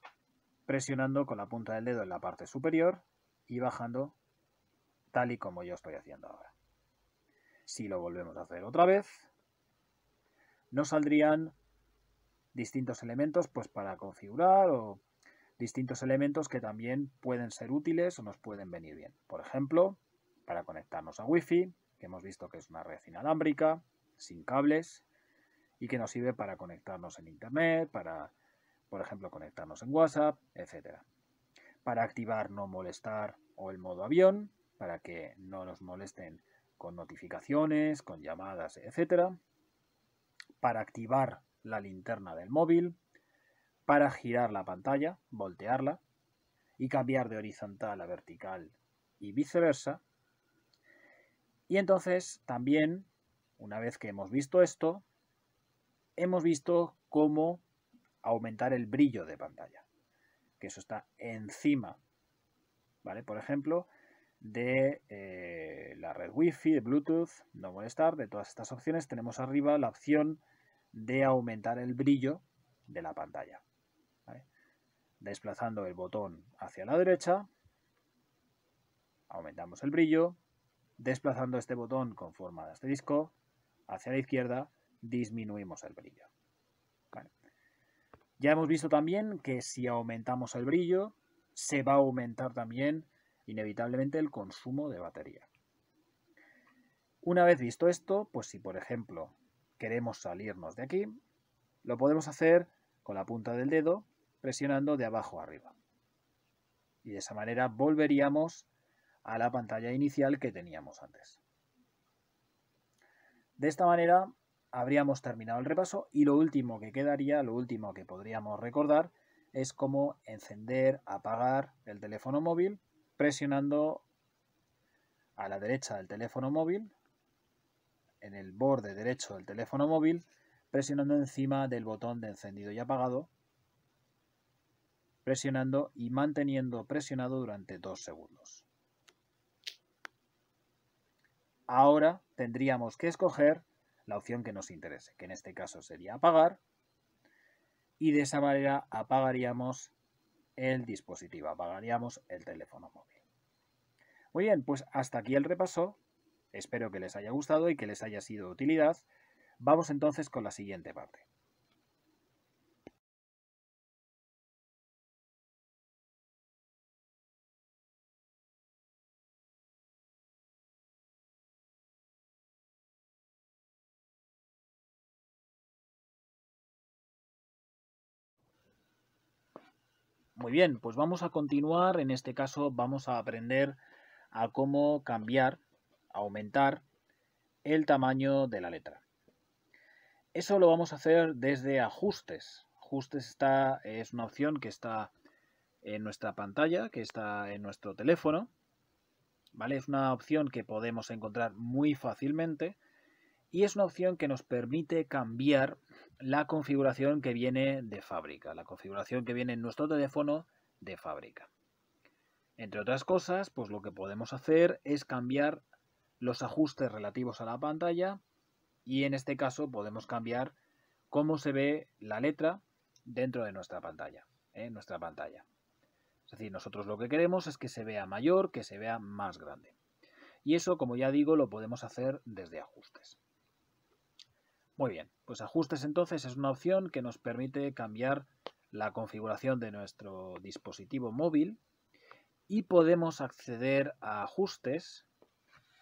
presionando con la punta del dedo en la parte superior y bajando tal y como yo estoy haciendo ahora. Si lo volvemos a hacer otra vez, nos saldrían distintos elementos pues para configurar o distintos elementos que también pueden ser útiles o nos pueden venir bien. Por ejemplo, para conectarnos a Wi-Fi, que hemos visto que es una red inalámbrica, sin cables, y que nos sirve para conectarnos en Internet, para, por ejemplo, conectarnos en WhatsApp, etcétera para activar no molestar o el modo avión para que no nos molesten con notificaciones, con llamadas, etc. Para activar la linterna del móvil, para girar la pantalla, voltearla y cambiar de horizontal a vertical y viceversa. Y entonces también, una vez que hemos visto esto, hemos visto cómo aumentar el brillo de pantalla que eso está encima, ¿vale? Por ejemplo, de eh, la red Wi-Fi, de Bluetooth, no molestar, de todas estas opciones tenemos arriba la opción de aumentar el brillo de la pantalla. Desplazando el botón hacia la derecha, aumentamos el brillo, desplazando este botón con forma de disco hacia la izquierda, disminuimos el brillo. Ya hemos visto también que si aumentamos el brillo, se va a aumentar también inevitablemente el consumo de batería. Una vez visto esto, pues si por ejemplo queremos salirnos de aquí, lo podemos hacer con la punta del dedo presionando de abajo arriba. Y de esa manera volveríamos a la pantalla inicial que teníamos antes. De esta manera habríamos terminado el repaso y lo último que quedaría, lo último que podríamos recordar, es cómo encender, apagar el teléfono móvil presionando a la derecha del teléfono móvil, en el borde derecho del teléfono móvil, presionando encima del botón de encendido y apagado, presionando y manteniendo presionado durante dos segundos. Ahora tendríamos que escoger la opción que nos interese, que en este caso sería apagar, y de esa manera apagaríamos el dispositivo, apagaríamos el teléfono móvil. Muy bien, pues hasta aquí el repaso. Espero que les haya gustado y que les haya sido de utilidad. Vamos entonces con la siguiente parte. Muy bien, pues vamos a continuar. En este caso vamos a aprender a cómo cambiar, aumentar el tamaño de la letra. Eso lo vamos a hacer desde ajustes. Ajustes está, es una opción que está en nuestra pantalla, que está en nuestro teléfono. ¿Vale? Es una opción que podemos encontrar muy fácilmente y es una opción que nos permite cambiar la configuración que viene de fábrica, la configuración que viene en nuestro teléfono de fábrica. Entre otras cosas, pues lo que podemos hacer es cambiar los ajustes relativos a la pantalla y en este caso podemos cambiar cómo se ve la letra dentro de nuestra pantalla, en ¿eh? nuestra pantalla. Es decir, nosotros lo que queremos es que se vea mayor, que se vea más grande. Y eso, como ya digo, lo podemos hacer desde ajustes. Muy bien, pues ajustes entonces es una opción que nos permite cambiar la configuración de nuestro dispositivo móvil y podemos acceder a ajustes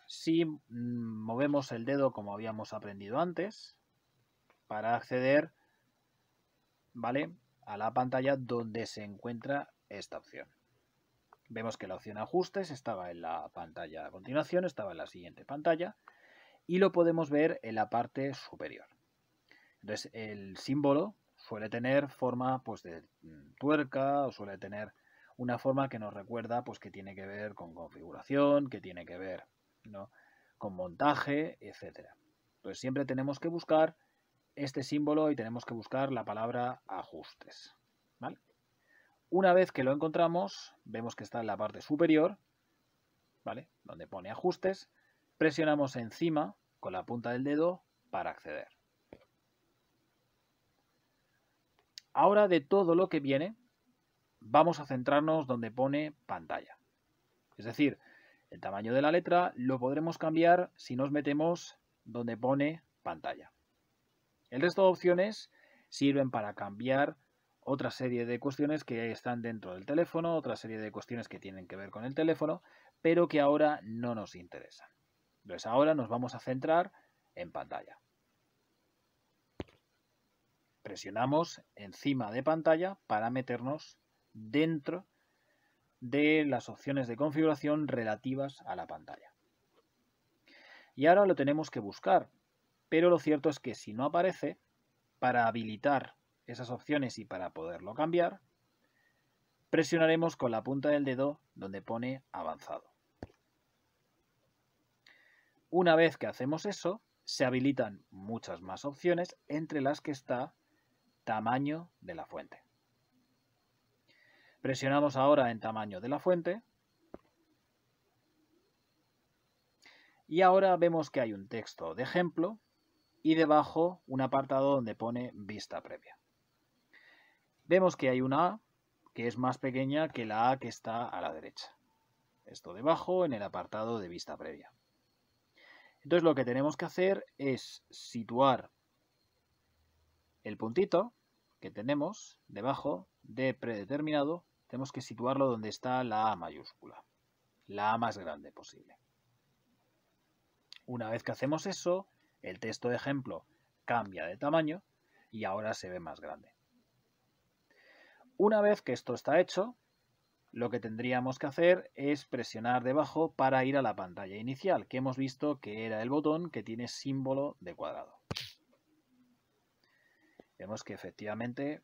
si mm, movemos el dedo como habíamos aprendido antes para acceder ¿vale? a la pantalla donde se encuentra esta opción. Vemos que la opción ajustes estaba en la pantalla a continuación, estaba en la siguiente pantalla y lo podemos ver en la parte superior. Entonces, el símbolo suele tener forma pues, de tuerca o suele tener una forma que nos recuerda pues, que tiene que ver con configuración, que tiene que ver ¿no? con montaje, etc. Entonces, siempre tenemos que buscar este símbolo y tenemos que buscar la palabra ajustes. Una vez que lo encontramos, vemos que está en la parte superior, ¿vale? donde pone ajustes, presionamos encima con la punta del dedo para acceder. Ahora de todo lo que viene, vamos a centrarnos donde pone pantalla. Es decir, el tamaño de la letra lo podremos cambiar si nos metemos donde pone pantalla. El resto de opciones sirven para cambiar otra serie de cuestiones que están dentro del teléfono, otra serie de cuestiones que tienen que ver con el teléfono, pero que ahora no nos interesan. Entonces ahora nos vamos a centrar en pantalla. Presionamos encima de pantalla para meternos dentro de las opciones de configuración relativas a la pantalla. Y ahora lo tenemos que buscar, pero lo cierto es que si no aparece, para habilitar esas opciones y para poderlo cambiar, presionaremos con la punta del dedo donde pone avanzado. Una vez que hacemos eso, se habilitan muchas más opciones, entre las que está tamaño de la fuente. Presionamos ahora en tamaño de la fuente y ahora vemos que hay un texto de ejemplo y debajo un apartado donde pone vista previa. Vemos que hay una A que es más pequeña que la A que está a la derecha. Esto debajo en el apartado de vista previa. Entonces lo que tenemos que hacer es situar el puntito que tenemos debajo de predeterminado, tenemos que situarlo donde está la A mayúscula, la A más grande posible. Una vez que hacemos eso, el texto de ejemplo cambia de tamaño y ahora se ve más grande. Una vez que esto está hecho, lo que tendríamos que hacer es presionar debajo para ir a la pantalla inicial, que hemos visto que era el botón que tiene símbolo de cuadrado. Vemos que efectivamente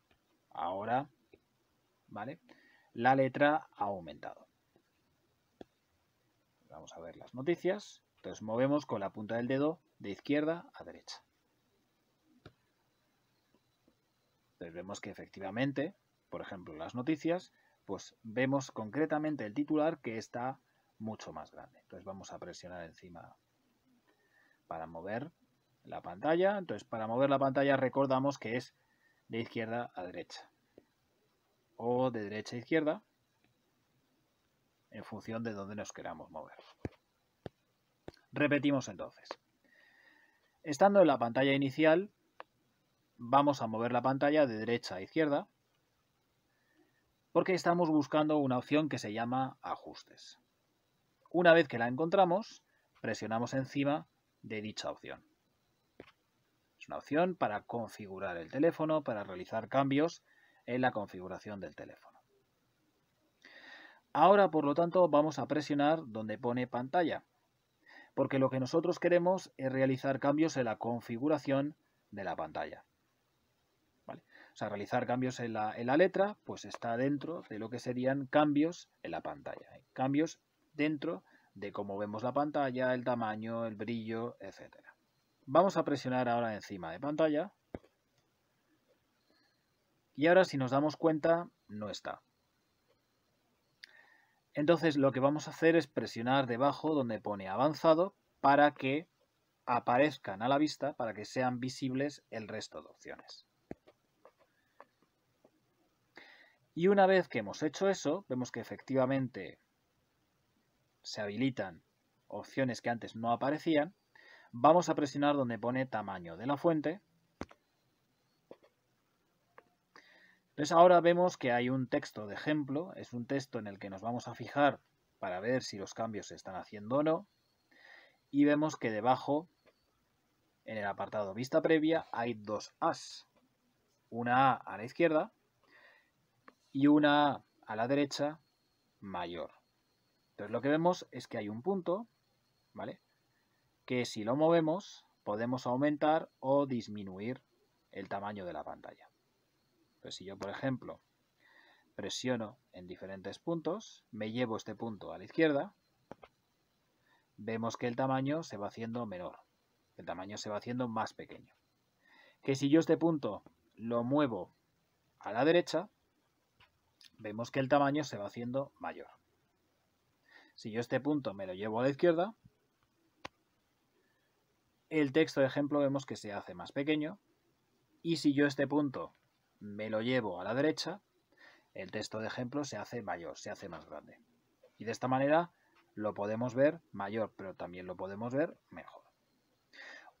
ahora ¿vale? la letra ha aumentado. Vamos a ver las noticias. Entonces movemos con la punta del dedo de izquierda a derecha. Entonces vemos que efectivamente, por ejemplo, las noticias pues vemos concretamente el titular que está mucho más grande. Entonces vamos a presionar encima para mover la pantalla. Entonces para mover la pantalla recordamos que es de izquierda a derecha o de derecha a izquierda en función de donde nos queramos mover. Repetimos entonces. Estando en la pantalla inicial, vamos a mover la pantalla de derecha a izquierda porque estamos buscando una opción que se llama ajustes. Una vez que la encontramos, presionamos encima de dicha opción. Es una opción para configurar el teléfono, para realizar cambios en la configuración del teléfono. Ahora, por lo tanto, vamos a presionar donde pone pantalla, porque lo que nosotros queremos es realizar cambios en la configuración de la pantalla o sea, realizar cambios en la, letra, pues está dentro de lo que serían cambios en la pantalla. ¿eh? Cambios dentro de cómo vemos la pantalla, el tamaño, el brillo, etc. Vamos a presionar ahora encima de pantalla. Y ahora si nos damos cuenta, no está. Entonces lo que vamos a hacer es presionar debajo donde pone avanzado para que aparezcan a la vista, para que sean visibles el resto de opciones. Y una vez que hemos hecho eso, vemos que efectivamente se habilitan opciones que antes no aparecían. Vamos a presionar donde pone tamaño de la fuente. Pues ahora vemos que hay un texto de ejemplo, es un texto en el que nos vamos a fijar para ver si los cambios se están haciendo o no. Y vemos que debajo, en el apartado vista previa, hay dos As. Una A a la izquierda y una a la derecha mayor. Entonces lo que vemos es que hay un punto, ¿vale? Que si lo movemos podemos aumentar o disminuir el tamaño de la pantalla. Pues si yo, por ejemplo, presiono en diferentes puntos, me llevo este punto a la izquierda, vemos que el tamaño se va haciendo menor, el tamaño se va haciendo más pequeño. Que si yo este punto lo muevo a la derecha, vemos que el tamaño se va haciendo mayor. Si yo este punto me lo llevo a la izquierda, el texto de ejemplo vemos que se hace más pequeño y si yo este punto me lo llevo a la derecha, el texto de ejemplo se hace mayor, se hace más grande. Y de esta manera lo podemos ver mayor, pero también lo podemos ver mejor.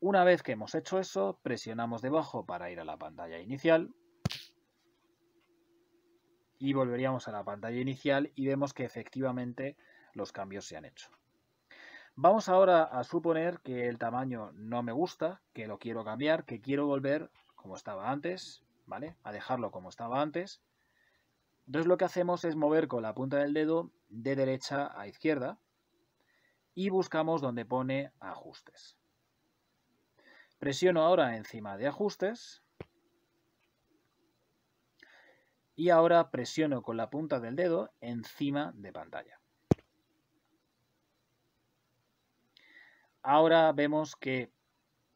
Una vez que hemos hecho eso, presionamos debajo para ir a la pantalla inicial y volveríamos a la pantalla inicial y vemos que efectivamente los cambios se han hecho. Vamos ahora a suponer que el tamaño no me gusta, que lo quiero cambiar, que quiero volver como estaba antes, ¿vale? A dejarlo como estaba antes. Entonces lo que hacemos es mover con la punta del dedo de derecha a izquierda y buscamos donde pone ajustes. Presiono ahora encima de ajustes y ahora presiono con la punta del dedo encima de pantalla. Ahora vemos que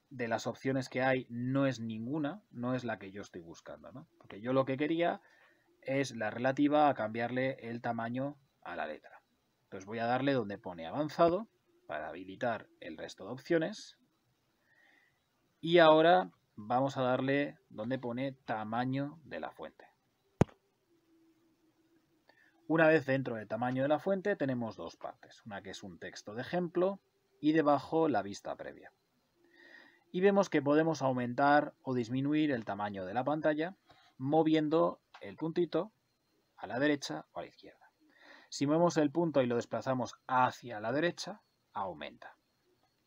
de las opciones que hay no es ninguna, no es la que yo estoy buscando, Porque yo lo que quería es la relativa a cambiarle el tamaño a la letra. Entonces voy a darle donde pone avanzado para habilitar el resto de opciones. Y ahora vamos a darle donde pone tamaño de la fuente. Una vez dentro del tamaño de la fuente tenemos dos partes, una que es un texto de ejemplo y debajo la vista previa. Y vemos que podemos aumentar o disminuir el tamaño de la pantalla moviendo el puntito a la derecha o a la izquierda. Si movemos el punto y lo desplazamos hacia la derecha, aumenta.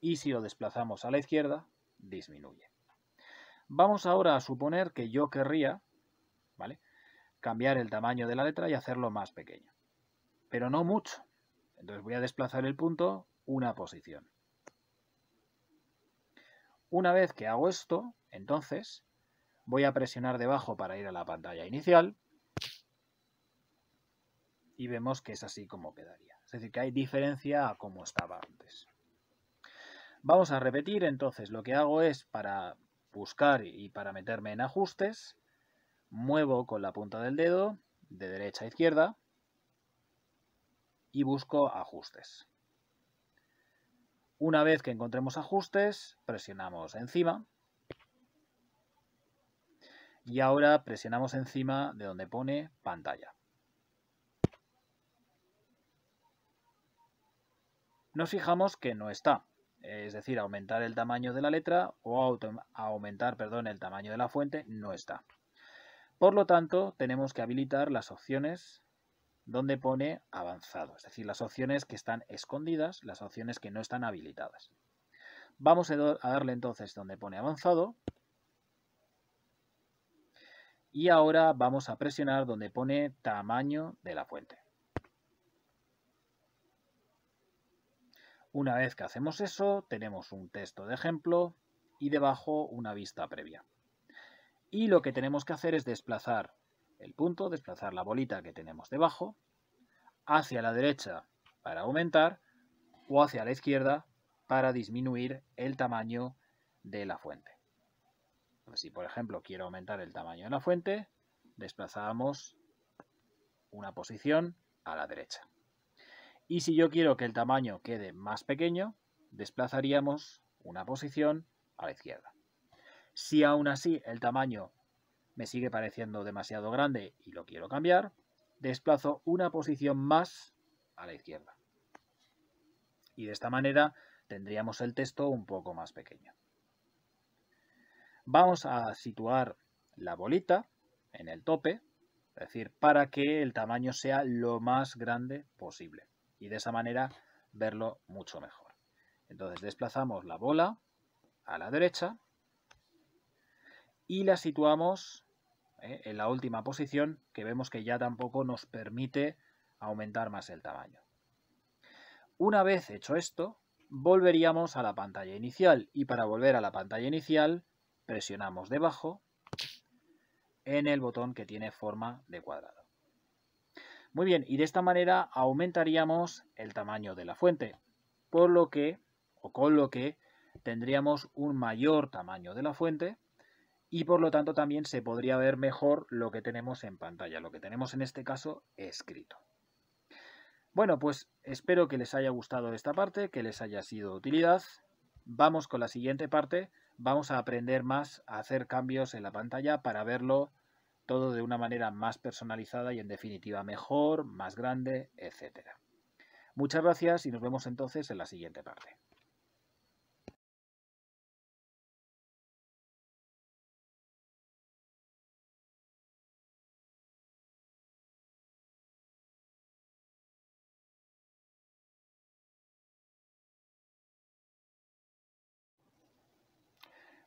Y si lo desplazamos a la izquierda, disminuye. Vamos ahora a suponer que yo querría, ¿vale? cambiar el tamaño de la letra y hacerlo más pequeño. Pero no mucho. Entonces voy a desplazar el punto una posición. Una vez que hago esto, entonces voy a presionar debajo para ir a la pantalla inicial y vemos que es así como quedaría. Es decir, que hay diferencia a cómo estaba antes. Vamos a repetir, entonces lo que hago es para buscar y para meterme en ajustes, muevo con la punta del dedo de derecha a izquierda y busco ajustes. Una vez que encontremos ajustes, presionamos encima. Y ahora presionamos encima de donde pone pantalla. Nos fijamos que no está, es decir, aumentar el tamaño de la letra o aumentar perdón, el tamaño de la fuente no está. Por lo tanto, tenemos que habilitar las opciones donde pone avanzado, es decir, las opciones que están escondidas, las opciones que no están habilitadas. Vamos a darle entonces donde pone avanzado y ahora vamos a presionar donde pone tamaño de la fuente. Una vez que hacemos eso, tenemos un texto de ejemplo y debajo una vista previa y lo que tenemos que hacer es desplazar el punto, desplazar la bolita que tenemos debajo hacia la derecha para aumentar o hacia la izquierda para disminuir el tamaño de la fuente. Si por ejemplo quiero aumentar el tamaño de la fuente, desplazamos una posición a la derecha. Y si yo quiero que el tamaño quede más pequeño, desplazaríamos una posición a la izquierda. Si aún así el tamaño me sigue pareciendo demasiado grande y lo quiero cambiar, desplazo una posición más a la izquierda. Y de esta manera tendríamos el texto un poco más pequeño. Vamos a situar la bolita en el tope, es decir, para que el tamaño sea lo más grande posible y de esa manera verlo mucho mejor. Entonces desplazamos la bola a la derecha y la situamos eh, en la última posición que vemos que ya tampoco nos permite aumentar más el tamaño. Una vez hecho esto, volveríamos a la pantalla inicial y para volver a la pantalla inicial presionamos debajo en el botón que tiene forma de cuadrado. Muy bien, y de esta manera aumentaríamos el tamaño de la fuente, por lo que, o con lo que, tendríamos un mayor tamaño de la fuente y por lo tanto también se podría ver mejor lo que tenemos en pantalla, lo que tenemos en este caso escrito. Bueno, pues espero que les haya gustado esta parte, que les haya sido de utilidad. Vamos con la siguiente parte, vamos a aprender más a hacer cambios en la pantalla para verlo todo de una manera más personalizada y en definitiva mejor, más grande, etc. Muchas gracias y nos vemos entonces en la siguiente parte.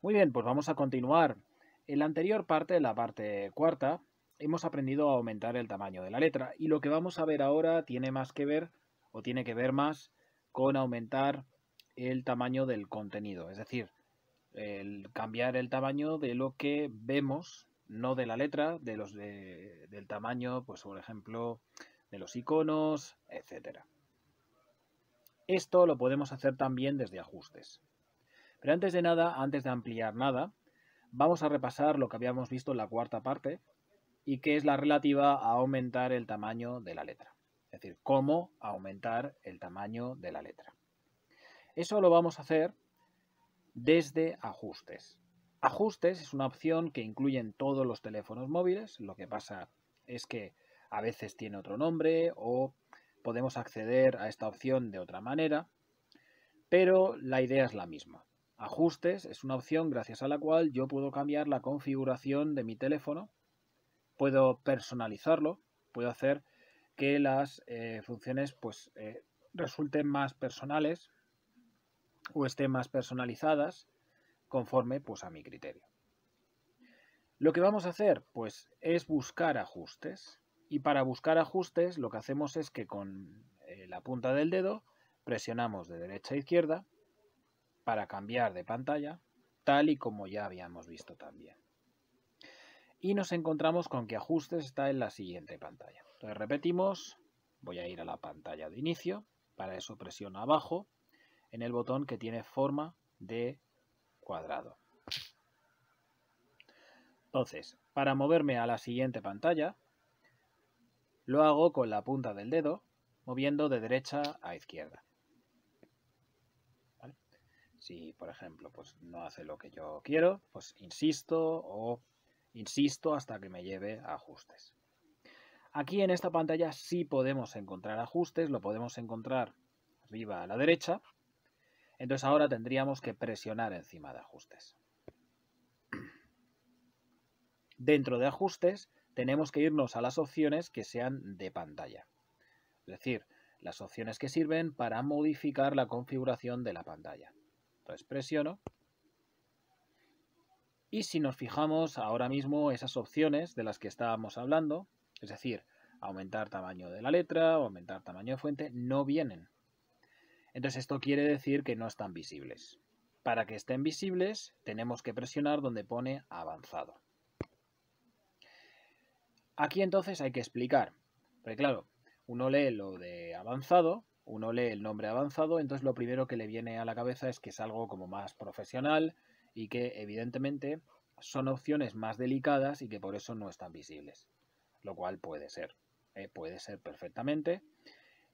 Muy bien, pues vamos a continuar. En la anterior parte, la parte cuarta, hemos aprendido a aumentar el tamaño de la letra y lo que vamos a ver ahora tiene más que ver o tiene que ver más con aumentar el tamaño del contenido, es decir, el cambiar el tamaño de lo que vemos, no de la letra, de los del tamaño, pues por ejemplo, de los iconos, etcétera. Esto lo podemos hacer también desde ajustes. Pero antes de nada, antes de ampliar nada, vamos a repasar lo que habíamos visto en la cuarta parte y que es la relativa a aumentar el tamaño de la letra. Es decir, cómo aumentar el tamaño de la letra. Eso lo vamos a hacer desde ajustes. Ajustes es una opción que incluyen todos los teléfonos móviles. Lo que pasa es que a veces tiene otro nombre o podemos acceder a esta opción de otra manera, pero la idea es la misma. Ajustes es una opción gracias a la cual yo puedo cambiar la configuración de mi teléfono, puedo personalizarlo, puedo hacer que las eh, funciones pues, eh, resulten más personales o estén más personalizadas conforme pues, a mi criterio. Lo que vamos a hacer pues, es buscar ajustes y para buscar ajustes lo que hacemos es que con eh, la punta del dedo presionamos de derecha a izquierda para cambiar de pantalla, tal y como ya habíamos visto también. Y nos encontramos con que ajustes está en la siguiente pantalla. Entonces repetimos, voy a ir a la pantalla de inicio, para eso presiono abajo en el botón que tiene forma de cuadrado. Entonces, para moverme a la siguiente pantalla, lo hago con la punta del dedo, moviendo de derecha a izquierda. Si, por ejemplo, pues no hace lo que yo quiero, pues insisto o insisto hasta que me lleve a ajustes. Aquí en esta pantalla sí podemos encontrar ajustes, lo podemos encontrar arriba a la derecha. Entonces ahora tendríamos que presionar encima de ajustes. Dentro de ajustes tenemos que irnos a las opciones que sean de pantalla. Es decir, las opciones que sirven para modificar la configuración de la pantalla. Entonces presiono. Y si nos fijamos ahora mismo esas opciones de las que estábamos hablando, es decir, aumentar tamaño de la letra o aumentar tamaño de fuente, no vienen. Entonces esto quiere decir que no están visibles. Para que estén visibles tenemos que presionar donde pone avanzado. Aquí entonces hay que explicar, porque claro, uno lee lo de avanzado uno lee el nombre avanzado, entonces lo primero que le viene a la cabeza es que es algo como más profesional y que evidentemente son opciones más delicadas y que por eso no están visibles, lo cual puede ser, eh, puede ser perfectamente.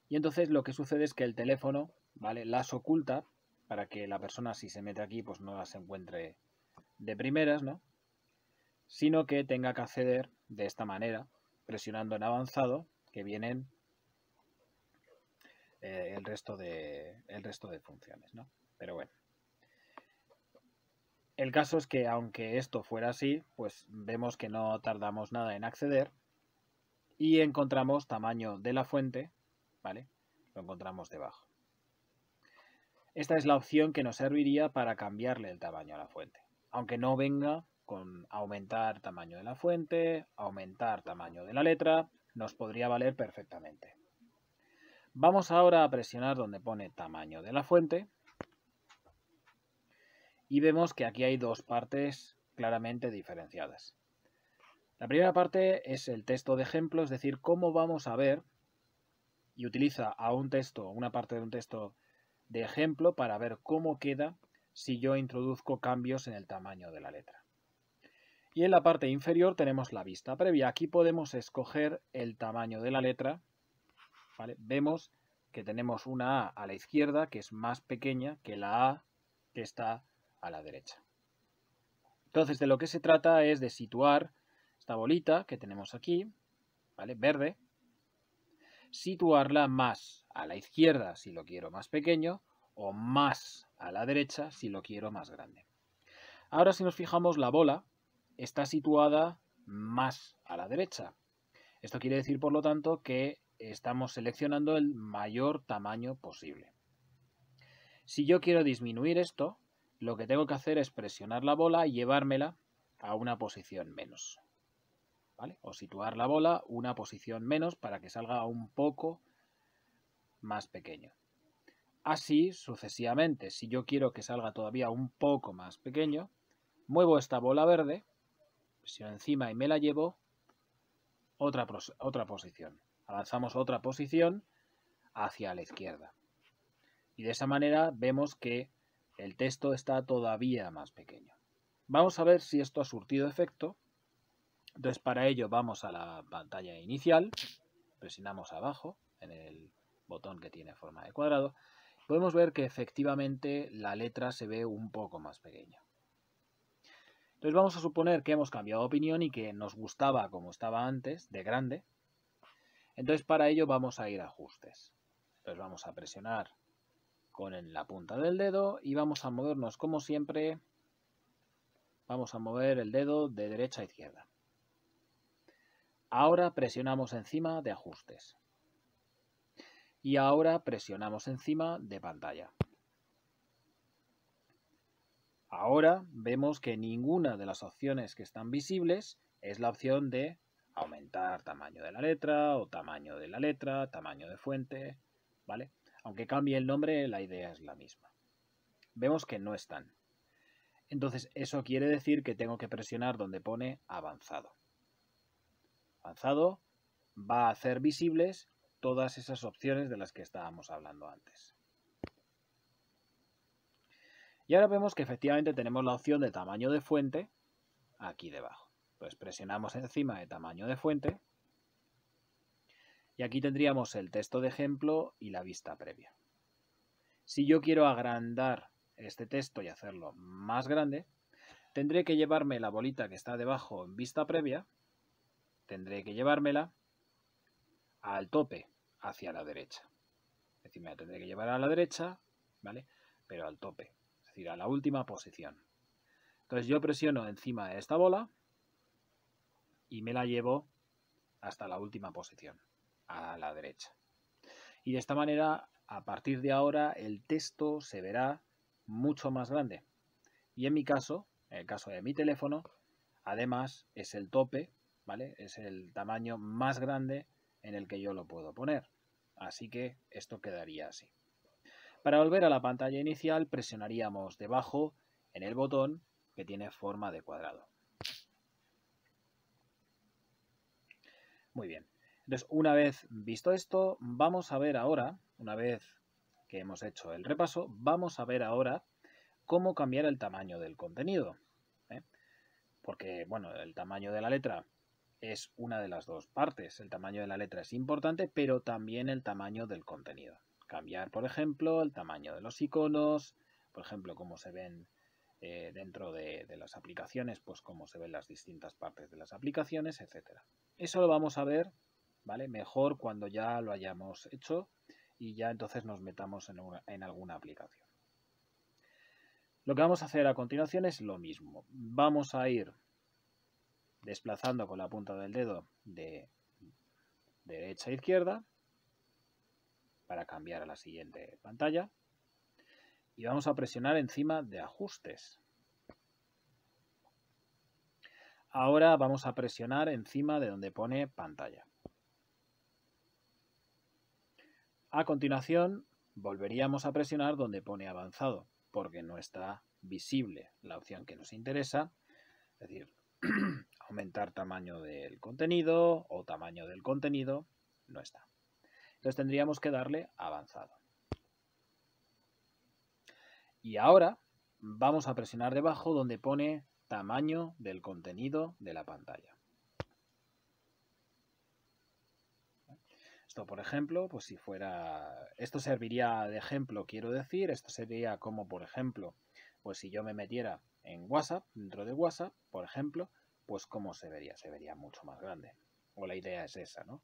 Y entonces lo que sucede es que el teléfono, ¿vale? Las oculta para que la persona si se mete aquí pues no las encuentre de primeras, ¿no? Sino que tenga que acceder de esta manera, presionando en avanzado, que vienen eh, el, resto de, el resto de funciones, ¿no? Pero bueno. El caso es que aunque esto fuera así, pues vemos que no tardamos nada en acceder y encontramos tamaño de la fuente, ¿vale? Lo encontramos debajo. Esta es la opción que nos serviría para cambiarle el tamaño a la fuente, aunque no venga con aumentar tamaño de la fuente, aumentar tamaño de la letra, nos podría valer perfectamente. Vamos ahora a presionar donde pone tamaño de la fuente y vemos que aquí hay dos partes claramente diferenciadas. La primera parte es el texto de ejemplo, es decir, cómo vamos a ver y utiliza a un texto, una parte de un texto de ejemplo para ver cómo queda si yo introduzco cambios en el tamaño de la letra. Y en la parte inferior tenemos la vista previa. Aquí podemos escoger el tamaño de la letra Vemos que tenemos una A a la izquierda que es más pequeña que la A que está a la derecha. Entonces, de lo que se trata es de situar esta bolita que tenemos aquí, Verde, situarla más a la izquierda si lo quiero más pequeño o más a la derecha si lo quiero más grande. Ahora si nos fijamos la bola está situada más a la derecha. Esto quiere decir por lo tanto que estamos seleccionando el mayor tamaño posible. Si yo quiero disminuir esto, lo que tengo que hacer es presionar la bola y llevármela a una posición menos. O situar la bola una posición menos para que salga un poco más pequeño. Así sucesivamente, si yo quiero que salga todavía un poco más pequeño, muevo esta bola verde, presiono encima y me la llevo otra, otra posición avanzamos otra posición hacia la izquierda. Y de esa manera vemos que el texto está todavía más pequeño. Vamos a ver si esto ha surtido efecto. Entonces para ello vamos a la pantalla inicial, presionamos abajo en el botón que tiene forma de cuadrado, podemos ver que efectivamente la letra se ve un poco más pequeña. Entonces vamos a suponer que hemos cambiado de opinión y que nos gustaba como estaba antes, de grande, entonces para ello vamos a ir a ajustes. Entonces vamos a presionar con la punta del dedo y vamos a movernos como siempre. Vamos a mover el dedo de derecha a izquierda. Ahora presionamos encima de ajustes. Y ahora presionamos encima de pantalla. Ahora vemos que ninguna de las opciones que están visibles es la opción de aumentar tamaño de la letra o tamaño de la letra, tamaño de fuente, ¿vale? Aunque cambie el nombre, la idea es la misma. Vemos que no están. Entonces, eso quiere decir que tengo que presionar donde pone avanzado. Avanzado va a hacer visibles todas esas opciones de las que estábamos hablando antes. Y ahora vemos que efectivamente tenemos la opción de tamaño de fuente aquí debajo. Pues presionamos encima de tamaño de fuente y aquí tendríamos el texto de ejemplo y la vista previa. Si yo quiero agrandar este texto y hacerlo más grande, tendré que llevarme la bolita que está debajo en vista previa, tendré que llevármela al tope, hacia la derecha. Es decir, me la tendré que llevar a la derecha, ¿vale? Pero al tope, es decir, a la última posición. Entonces yo presiono encima de esta bola y me la llevo hasta la última posición, a la derecha. Y de esta manera, a partir de ahora, el texto se verá mucho más grande. Y en mi caso, en el caso de mi teléfono, además es el tope, ¿vale? Es el tamaño más grande en el que yo lo puedo poner. Así que esto quedaría así. Para volver a la pantalla inicial presionaríamos debajo en el botón que tiene forma de cuadrado. Muy bien. Entonces, una vez visto esto, vamos a ver ahora, una vez que hemos hecho el repaso, vamos a ver ahora cómo cambiar el tamaño del contenido. ¿eh? Porque, bueno, el tamaño de la letra es una de las dos partes. El tamaño de la letra es importante, pero también el tamaño del contenido. Cambiar, por ejemplo, el tamaño de los iconos, por ejemplo, cómo se ven eh, dentro de, las aplicaciones, pues cómo se ven las distintas partes de las aplicaciones, etcétera. Eso lo vamos a ver, ¿vale? Mejor cuando ya lo hayamos hecho y ya entonces nos metamos en, en alguna aplicación. Lo que vamos a hacer a continuación es lo mismo. Vamos a ir desplazando con la punta del dedo de derecha a izquierda para cambiar a la siguiente pantalla y vamos a presionar encima de ajustes. Ahora vamos a presionar encima de donde pone pantalla. A continuación, volveríamos a presionar donde pone avanzado, porque no está visible la opción que nos interesa, es decir, aumentar tamaño del contenido o tamaño del contenido, no está. Entonces tendríamos que darle avanzado. Y ahora vamos a presionar debajo donde pone tamaño del contenido de la pantalla. Esto, por ejemplo, pues si fuera... Esto serviría de ejemplo, quiero decir. Esto sería como, por ejemplo, pues si yo me metiera en WhatsApp, dentro de WhatsApp, por ejemplo, pues cómo se vería. Se vería mucho más grande. O la idea es esa, ¿no?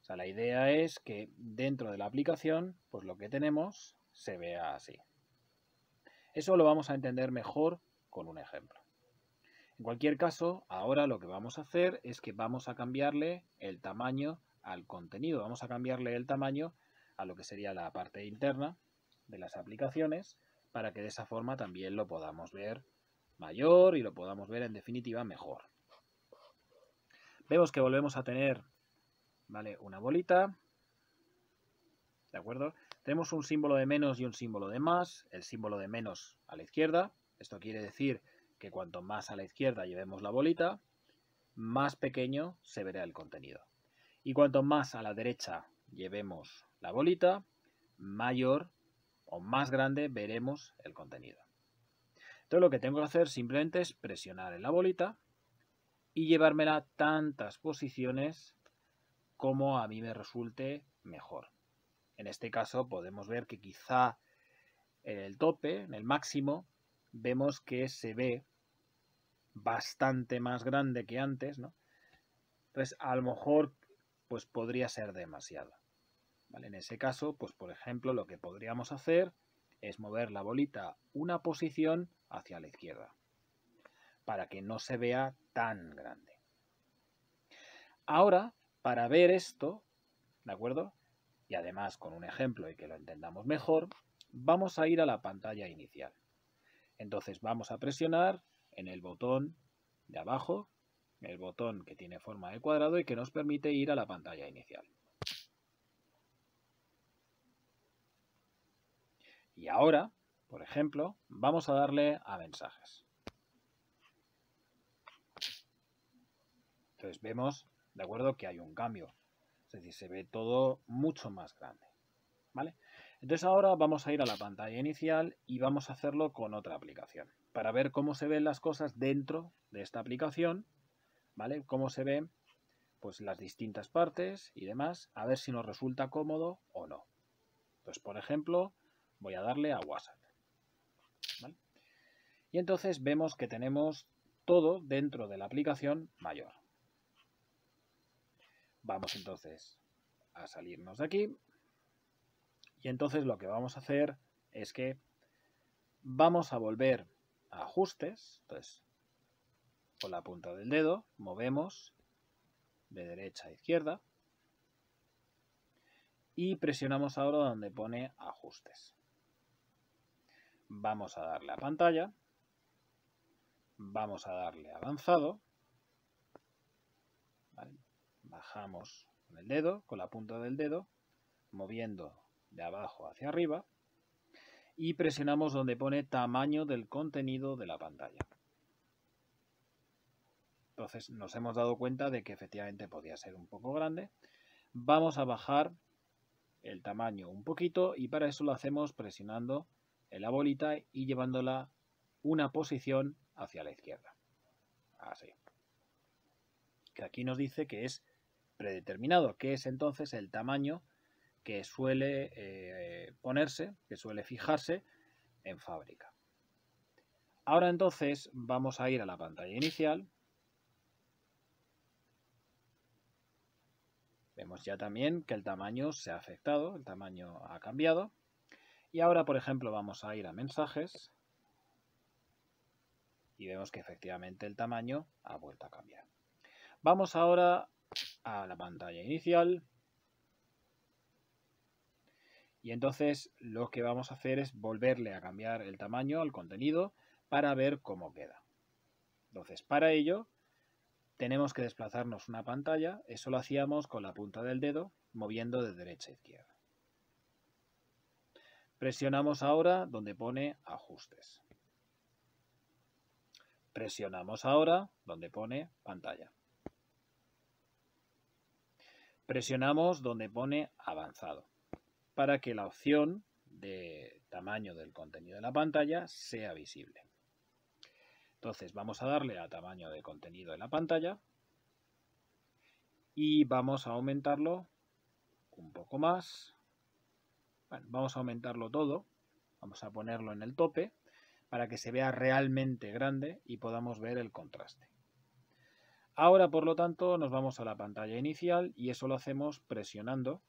O sea, la idea es que dentro de la aplicación, pues lo que tenemos se vea así. Eso lo vamos a entender mejor con un ejemplo. En cualquier caso, ahora lo que vamos a hacer es que vamos a cambiarle el tamaño al contenido. Vamos a cambiarle el tamaño a lo que sería la parte interna de las aplicaciones para que de esa forma también lo podamos ver mayor y lo podamos ver en definitiva mejor. Vemos que volvemos a tener ¿vale? una bolita, ¿de acuerdo? Tenemos un símbolo de menos y un símbolo de más. El símbolo de menos a la izquierda. Esto quiere decir que cuanto más a la izquierda llevemos la bolita, más pequeño se verá el contenido. Y cuanto más a la derecha llevemos la bolita, mayor o más grande veremos el contenido. Entonces lo que tengo que hacer simplemente es presionar en la bolita y llevármela tantas posiciones como a mí me resulte mejor. En este caso podemos ver que quizá en el tope, en el máximo, vemos que se ve bastante más grande que antes, ¿no? Entonces, a lo mejor, pues podría ser demasiado. ¿vale? En ese caso, pues por ejemplo, lo que podríamos hacer es mover la bolita una posición hacia la izquierda, para que no se vea tan grande. Ahora, para ver esto, ¿de acuerdo? y además con un ejemplo y que lo entendamos mejor, vamos a ir a la pantalla inicial. Entonces vamos a presionar en el botón de abajo, el botón que tiene forma de cuadrado y que nos permite ir a la pantalla inicial. Y ahora, por ejemplo, vamos a darle a mensajes. Entonces vemos, de acuerdo, que hay un cambio. Es decir, se ve todo mucho más grande. ¿Vale? Entonces ahora vamos a ir a la pantalla inicial y vamos a hacerlo con otra aplicación para ver cómo se ven las cosas dentro de esta aplicación, ¿vale? Cómo se ven pues las distintas partes y demás, a ver si nos resulta cómodo o no. Entonces, por ejemplo, voy a darle a WhatsApp. ¿vale? Y entonces vemos que tenemos todo dentro de la aplicación mayor. Vamos entonces a salirnos de aquí. Y entonces lo que vamos a hacer es que vamos a volver a ajustes. Entonces, con la punta del dedo movemos de derecha a izquierda. Y presionamos ahora donde pone ajustes. Vamos a darle a pantalla. Vamos a darle avanzado bajamos con el dedo, con la punta del dedo, moviendo de abajo hacia arriba y presionamos donde pone tamaño del contenido de la pantalla. Entonces nos hemos dado cuenta de que efectivamente podía ser un poco grande. Vamos a bajar el tamaño un poquito y para eso lo hacemos presionando en la bolita y llevándola una posición hacia la izquierda. Así. Que aquí nos dice que es predeterminado, que es entonces el tamaño que suele eh, eh, ponerse, que suele fijarse en fábrica. Ahora entonces vamos a ir a la pantalla inicial. Vemos ya también que el tamaño se ha afectado, el tamaño ha cambiado. Y ahora, por ejemplo, vamos a ir a mensajes y vemos que efectivamente el tamaño ha vuelto a cambiar. Vamos ahora a la pantalla inicial. Y entonces lo que vamos a hacer es volverle a cambiar el tamaño al contenido para ver cómo queda. Entonces, para ello, tenemos que desplazarnos una pantalla. Eso lo hacíamos con la punta del dedo, moviendo de derecha a izquierda. Presionamos ahora donde pone ajustes. Presionamos ahora donde pone pantalla. Presionamos donde pone avanzado para que la opción de tamaño del contenido de la pantalla sea visible. Entonces vamos a darle a tamaño de contenido de la pantalla y vamos a aumentarlo un poco más. vamos a aumentarlo todo, vamos a ponerlo en el tope para que se vea realmente grande y podamos ver el contraste. Ahora, por lo tanto, nos vamos a la pantalla inicial y eso lo hacemos presionando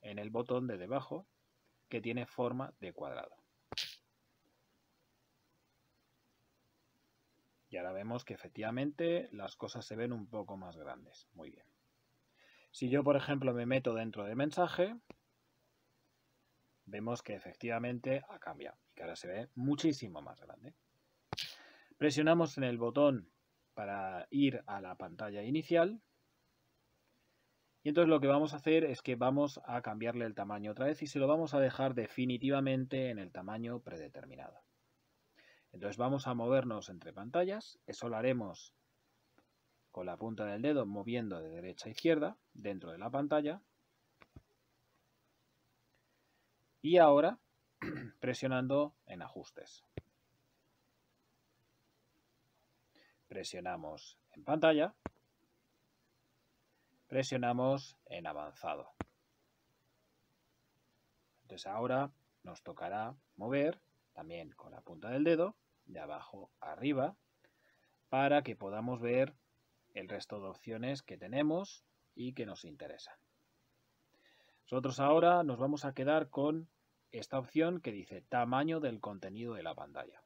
en el botón de debajo que tiene forma de cuadrado. Y ahora vemos que efectivamente las cosas se ven un poco más grandes. Muy bien. Si yo, por ejemplo, me meto dentro de mensaje, vemos que efectivamente ha cambiado y que ahora se ve muchísimo más grande. Presionamos en el botón para ir a la pantalla inicial. Y entonces lo que vamos a hacer es que vamos a cambiarle el tamaño otra vez y se lo vamos a dejar definitivamente en el tamaño predeterminado. Entonces vamos a movernos entre pantallas, eso lo haremos con la punta del dedo moviendo de derecha a izquierda dentro de la pantalla. Y ahora presionando en ajustes. presionamos en pantalla, presionamos en avanzado. Entonces ahora nos tocará mover también con la punta del dedo de abajo arriba para que podamos ver el resto de opciones que tenemos y que nos interesan. Nosotros ahora nos vamos a quedar con esta opción que dice tamaño del contenido de la pantalla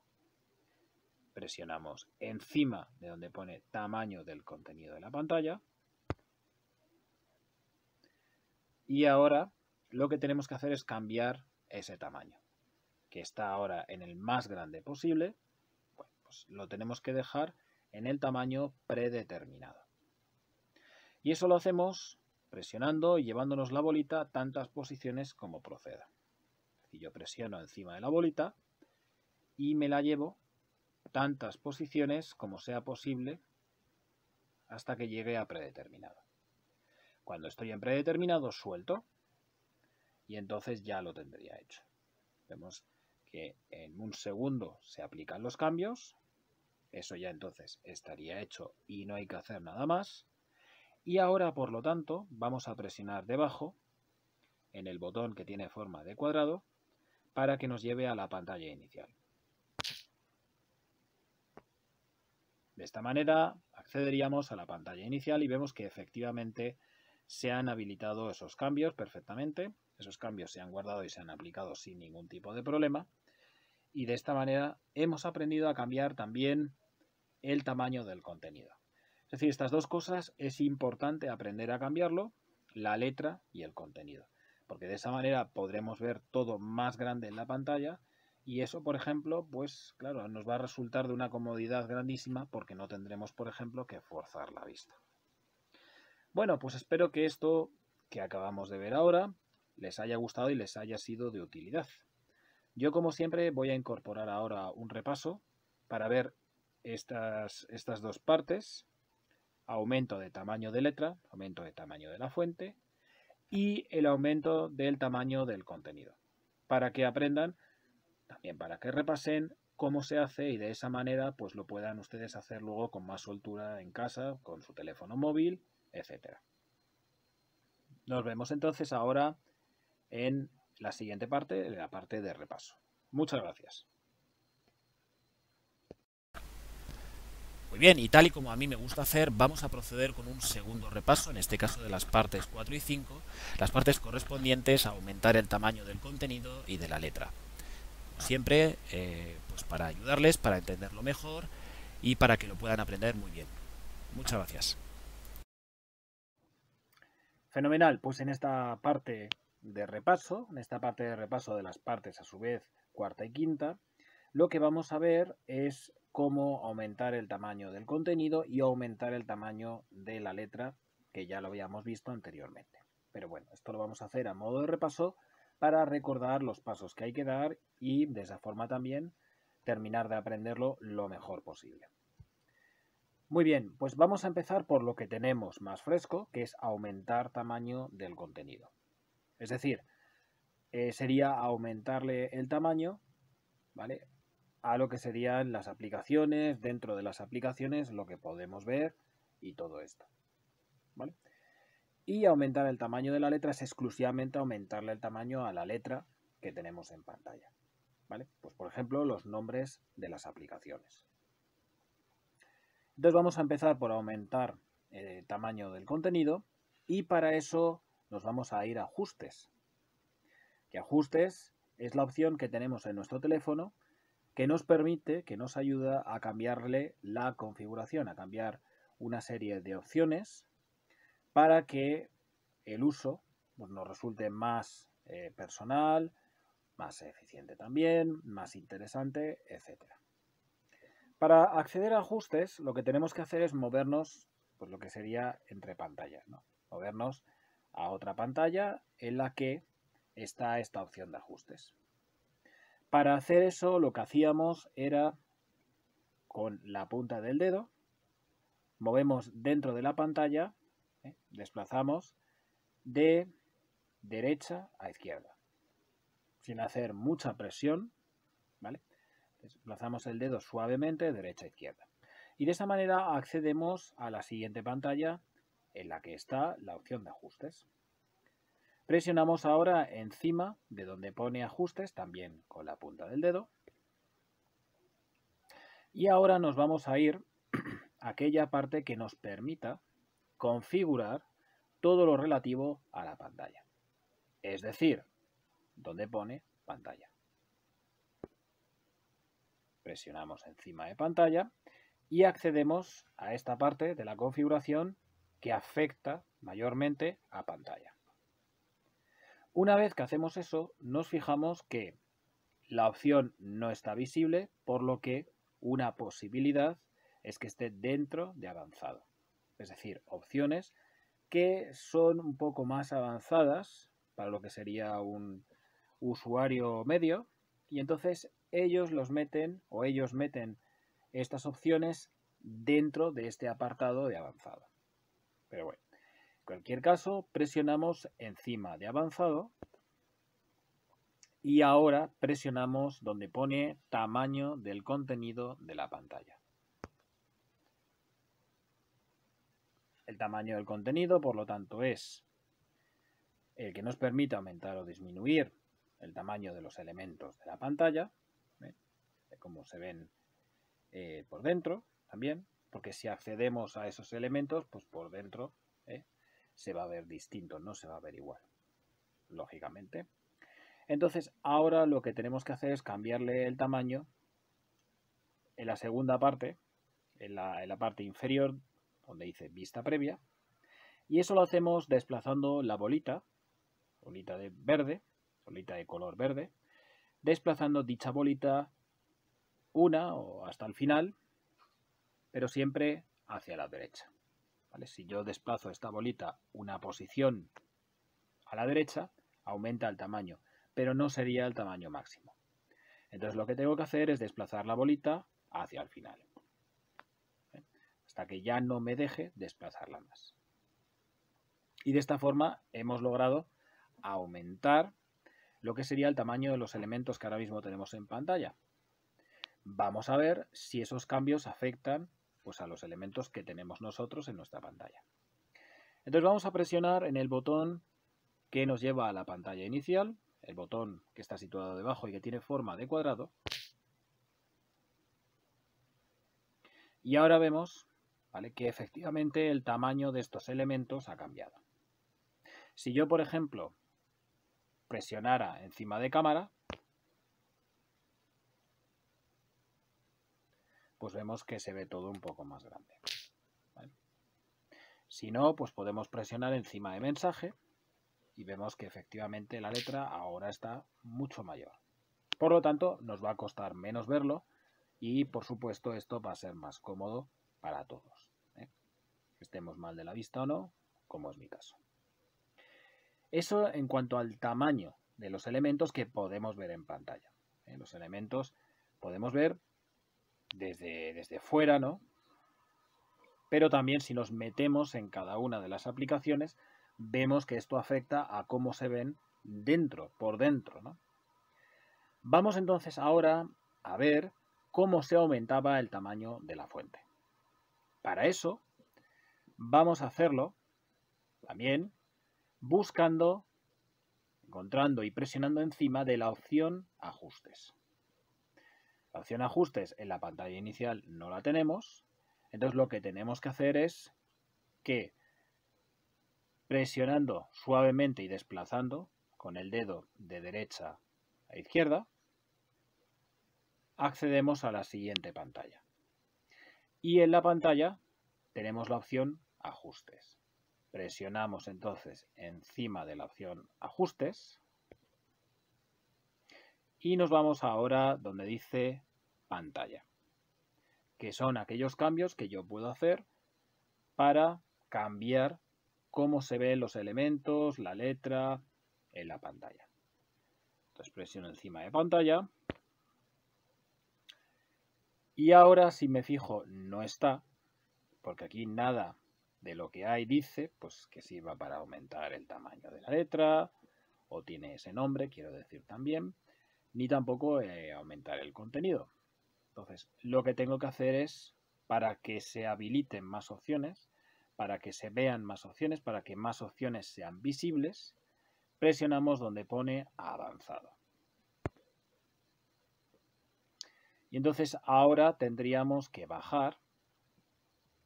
presionamos encima de donde pone tamaño del contenido de la pantalla. Y ahora lo que tenemos que hacer es cambiar ese tamaño, que está ahora en el más grande posible. pues lo tenemos que dejar en el tamaño predeterminado. Y eso lo hacemos presionando y llevándonos la bolita tantas posiciones como proceda. Si yo presiono encima de la bolita y me la llevo tantas posiciones como sea posible hasta que llegue a predeterminado. Cuando estoy en predeterminado, suelto y entonces ya lo tendría hecho. Vemos que en un segundo se aplican los cambios, eso ya entonces estaría hecho y no hay que hacer nada más. Y ahora, por lo tanto, vamos a presionar debajo en el botón que tiene forma de cuadrado para que nos lleve a la pantalla inicial. De esta manera accederíamos a la pantalla inicial y vemos que efectivamente se han habilitado esos cambios perfectamente. Esos cambios se han guardado y se han aplicado sin ningún tipo de problema. Y de esta manera hemos aprendido a cambiar también el tamaño del contenido. Es decir, estas dos cosas es importante aprender a cambiarlo, la letra y el contenido. Porque de esa manera podremos ver todo más grande en la pantalla y eso, por ejemplo, pues claro, nos va a resultar de una comodidad grandísima porque no tendremos, por ejemplo, que forzar la vista. Bueno, pues espero que esto que acabamos de ver ahora les haya gustado y les haya sido de utilidad. Yo, como siempre, voy a incorporar ahora un repaso para ver estas, estas dos partes, aumento de tamaño de letra, aumento de tamaño de la fuente y el aumento del tamaño del contenido, para que aprendan también para que repasen cómo se hace y de esa manera pues lo puedan ustedes hacer luego con más soltura en casa, con su teléfono móvil, etcétera. Nos vemos entonces ahora en la siguiente parte, en la parte de repaso. Muchas gracias. Muy bien, y tal y como a mí me gusta hacer, vamos a proceder con un segundo repaso, en este caso de las partes 4 y 5, las partes correspondientes a aumentar el tamaño del contenido y de la letra siempre eh, pues para ayudarles, para entenderlo mejor y para que lo puedan aprender muy bien. Muchas gracias. Fenomenal, pues en esta parte de repaso, en esta parte de repaso de las partes a su vez cuarta y quinta, lo que vamos a ver es cómo aumentar el tamaño del contenido y aumentar el tamaño de la letra, que ya lo habíamos visto anteriormente. Pero bueno, esto lo vamos a hacer a modo de repaso para recordar los pasos que hay que dar y de esa forma también terminar de aprenderlo lo mejor posible. Muy bien, pues vamos a empezar por lo que tenemos más fresco, que es aumentar tamaño del contenido. Es decir, eh, sería aumentarle el tamaño, ¿vale? A lo que serían las aplicaciones, dentro de las aplicaciones, lo que podemos ver y todo esto. ¿Vale? y aumentar el tamaño de la letra es exclusivamente aumentarle el tamaño a la letra que tenemos en pantalla. ¿Vale? Pues por ejemplo, los nombres de las aplicaciones. Entonces vamos a empezar por aumentar el eh, tamaño del contenido y para eso nos vamos a ir a ajustes. Que ajustes es la opción que tenemos en nuestro teléfono que nos permite, que nos ayuda a cambiarle la configuración, a cambiar una serie de opciones para que el uso pues, nos resulte más eh, personal, más eficiente también, más interesante, etc. Para acceder a ajustes, lo que tenemos que hacer es movernos, pues lo que sería entre pantallas, movernos a otra pantalla en la que está esta opción de ajustes. Para hacer eso lo que hacíamos era con la punta del dedo, movemos dentro de la pantalla ¿eh? desplazamos de derecha a izquierda, sin hacer mucha presión, ¿vale? Desplazamos el dedo suavemente de derecha a izquierda. Y de esa manera accedemos a la siguiente pantalla en la que está la opción de ajustes. Presionamos ahora encima de donde pone ajustes, también con la punta del dedo. Y ahora nos vamos a ir a aquella parte que nos permita configurar todo lo relativo a la pantalla. Es decir, donde pone pantalla. Presionamos encima de pantalla y accedemos a esta parte de la configuración que afecta mayormente a pantalla. Una vez que hacemos eso, nos fijamos que la opción no está visible, por lo que una posibilidad es que esté dentro de avanzado es decir, opciones que son un poco más avanzadas para lo que sería un usuario medio y entonces ellos los meten o ellos meten estas opciones dentro de este apartado de avanzado. Pero bueno, en cualquier caso, presionamos encima de avanzado y ahora presionamos donde pone tamaño del contenido de la pantalla. el tamaño del contenido, por lo tanto, es el que nos permite aumentar o disminuir el tamaño de los elementos de la pantalla, ¿eh? como se ven eh, por dentro también, porque si accedemos a esos elementos, pues por dentro ¿eh? se va a ver distinto, no se va a ver igual, lógicamente. Entonces, ahora lo que tenemos que hacer es cambiarle el tamaño en la segunda parte, en la, en la parte inferior donde dice vista previa, y eso lo hacemos desplazando la bolita, bolita de verde, bolita de color verde, desplazando dicha bolita una o hasta el final, pero siempre hacia la derecha. ¿Vale? Si yo desplazo esta bolita una posición a la derecha, aumenta el tamaño, pero no sería el tamaño máximo. Entonces lo que tengo que hacer es desplazar la bolita hacia el final hasta que ya no me deje desplazarla más. Y de esta forma hemos logrado aumentar lo que sería el tamaño de los elementos que ahora mismo tenemos en pantalla. Vamos a ver si esos cambios afectan pues, a los elementos que tenemos nosotros en nuestra pantalla. Entonces vamos a presionar en el botón que nos lleva a la pantalla inicial, el botón que está situado debajo y que tiene forma de cuadrado. Y ahora vemos que efectivamente el tamaño de estos elementos ha cambiado. Si yo, por ejemplo, presionara encima de cámara, pues vemos que se ve todo un poco más grande. Si no, pues podemos presionar encima de mensaje y vemos que efectivamente la letra ahora está mucho mayor. Por lo tanto, nos va a costar menos verlo y, por supuesto, esto va a ser más cómodo para todos. ¿eh? Estemos mal de la vista o no, como es mi caso. Eso en cuanto al tamaño de los elementos que podemos ver en pantalla. En ¿eh? los elementos podemos ver desde, desde fuera, ¿no? Pero también si nos metemos en cada una de las aplicaciones, vemos que esto afecta a cómo se ven dentro, por dentro, Vamos entonces ahora a ver cómo se aumentaba el tamaño de la fuente. Para eso, vamos a hacerlo también buscando, encontrando y presionando encima de la opción Ajustes. La opción Ajustes en la pantalla inicial no la tenemos, entonces lo que tenemos que hacer es que presionando suavemente y desplazando con el dedo de derecha a izquierda, accedemos a la siguiente pantalla. Y en la pantalla tenemos la opción Ajustes. Presionamos entonces encima de la opción Ajustes. Y nos vamos ahora donde dice Pantalla, que son aquellos cambios que yo puedo hacer para cambiar cómo se ven los elementos, la letra en la pantalla. Entonces presiono encima de pantalla y ahora si me fijo, no está, porque aquí nada de lo que hay dice, pues que sirva para aumentar el tamaño de la letra, o tiene ese nombre, quiero decir también, ni tampoco eh, aumentar el contenido. Entonces, lo que tengo que hacer es, para que se habiliten más opciones, para que se vean más opciones, para que más opciones sean visibles, presionamos donde pone avanzado. Y entonces ahora tendríamos que bajar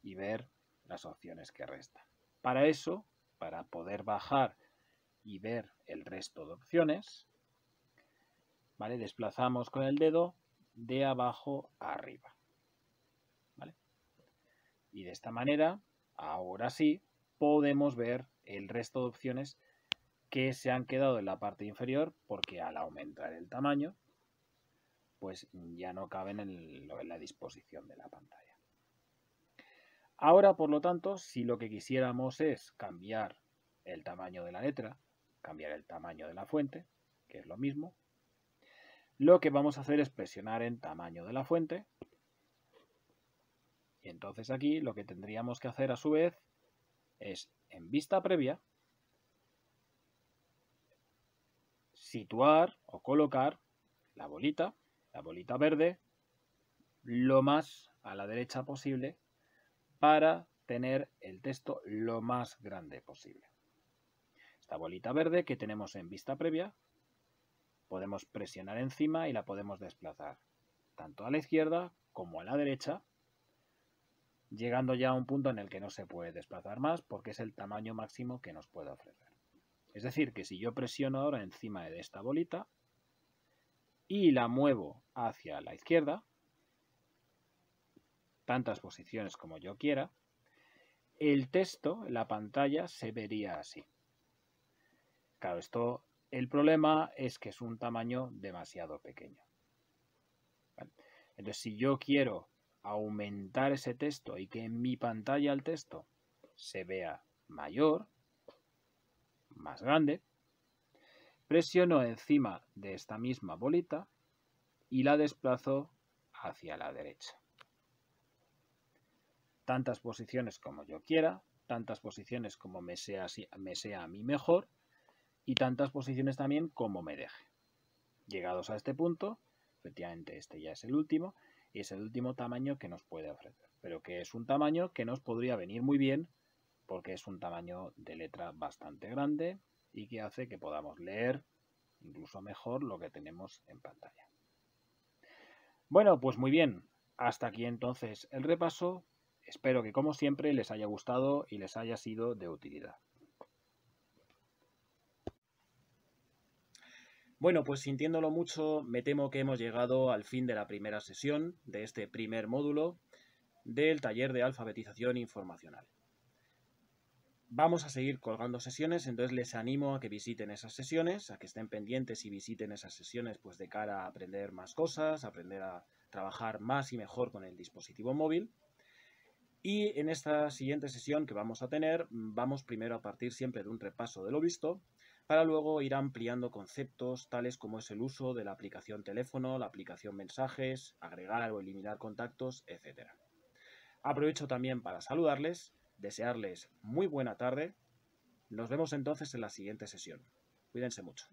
y ver las opciones que restan. Para eso, para poder bajar y ver el resto de opciones, desplazamos con el dedo de abajo a arriba. Y de esta manera, ahora sí, podemos ver el resto de opciones que se han quedado en la parte inferior porque al aumentar el tamaño pues ya no caben en, la disposición de la pantalla. Ahora, por lo tanto, si lo que quisiéramos es cambiar el tamaño de la letra, cambiar el tamaño de la fuente, que es lo mismo, lo que vamos a hacer es presionar en tamaño de la fuente. Y entonces aquí lo que tendríamos que hacer a su vez es, en vista previa, situar o colocar la bolita la bolita verde lo más a la derecha posible para tener el texto lo más grande posible. Esta bolita verde que tenemos en vista previa, podemos presionar encima y la podemos desplazar tanto a la izquierda como a la derecha, llegando ya a un punto en el que no se puede desplazar más porque es el tamaño máximo que nos puede ofrecer. Es decir, que si yo presiono ahora encima de esta bolita, y la muevo hacia la izquierda, tantas posiciones como yo quiera, el texto en la pantalla se vería así. Claro, esto, el problema es que es un tamaño demasiado pequeño. Entonces, si yo quiero aumentar ese texto y que en mi pantalla el texto se vea mayor, más grande, presiono encima de esta misma bolita y la desplazo hacia la derecha. Tantas posiciones como yo quiera, tantas posiciones como me sea, me sea a mí mejor y tantas posiciones también como me deje. Llegados a este punto, efectivamente este ya es el último, y es el último tamaño que nos puede ofrecer, pero que es un tamaño que nos podría venir muy bien porque es un tamaño de letra bastante grande, y que hace que podamos leer incluso mejor lo que tenemos en pantalla. Bueno, pues muy bien, hasta aquí entonces el repaso. Espero que como siempre les haya gustado y les haya sido de utilidad. Bueno, pues sintiéndolo mucho, me temo que hemos llegado al fin de la primera sesión de este primer módulo del taller de alfabetización informacional vamos a seguir colgando sesiones, entonces les animo a que visiten esas sesiones, a que estén pendientes y visiten esas sesiones pues de cara a aprender más cosas, aprender a trabajar más y mejor con el dispositivo móvil. Y en esta siguiente sesión que vamos a tener, vamos primero a partir siempre de un repaso de lo visto, para luego ir ampliando conceptos tales como es el uso de la aplicación teléfono, la aplicación mensajes, agregar o eliminar contactos, etc. Aprovecho también para saludarles desearles muy buena tarde. Nos vemos entonces en la siguiente sesión. Cuídense mucho.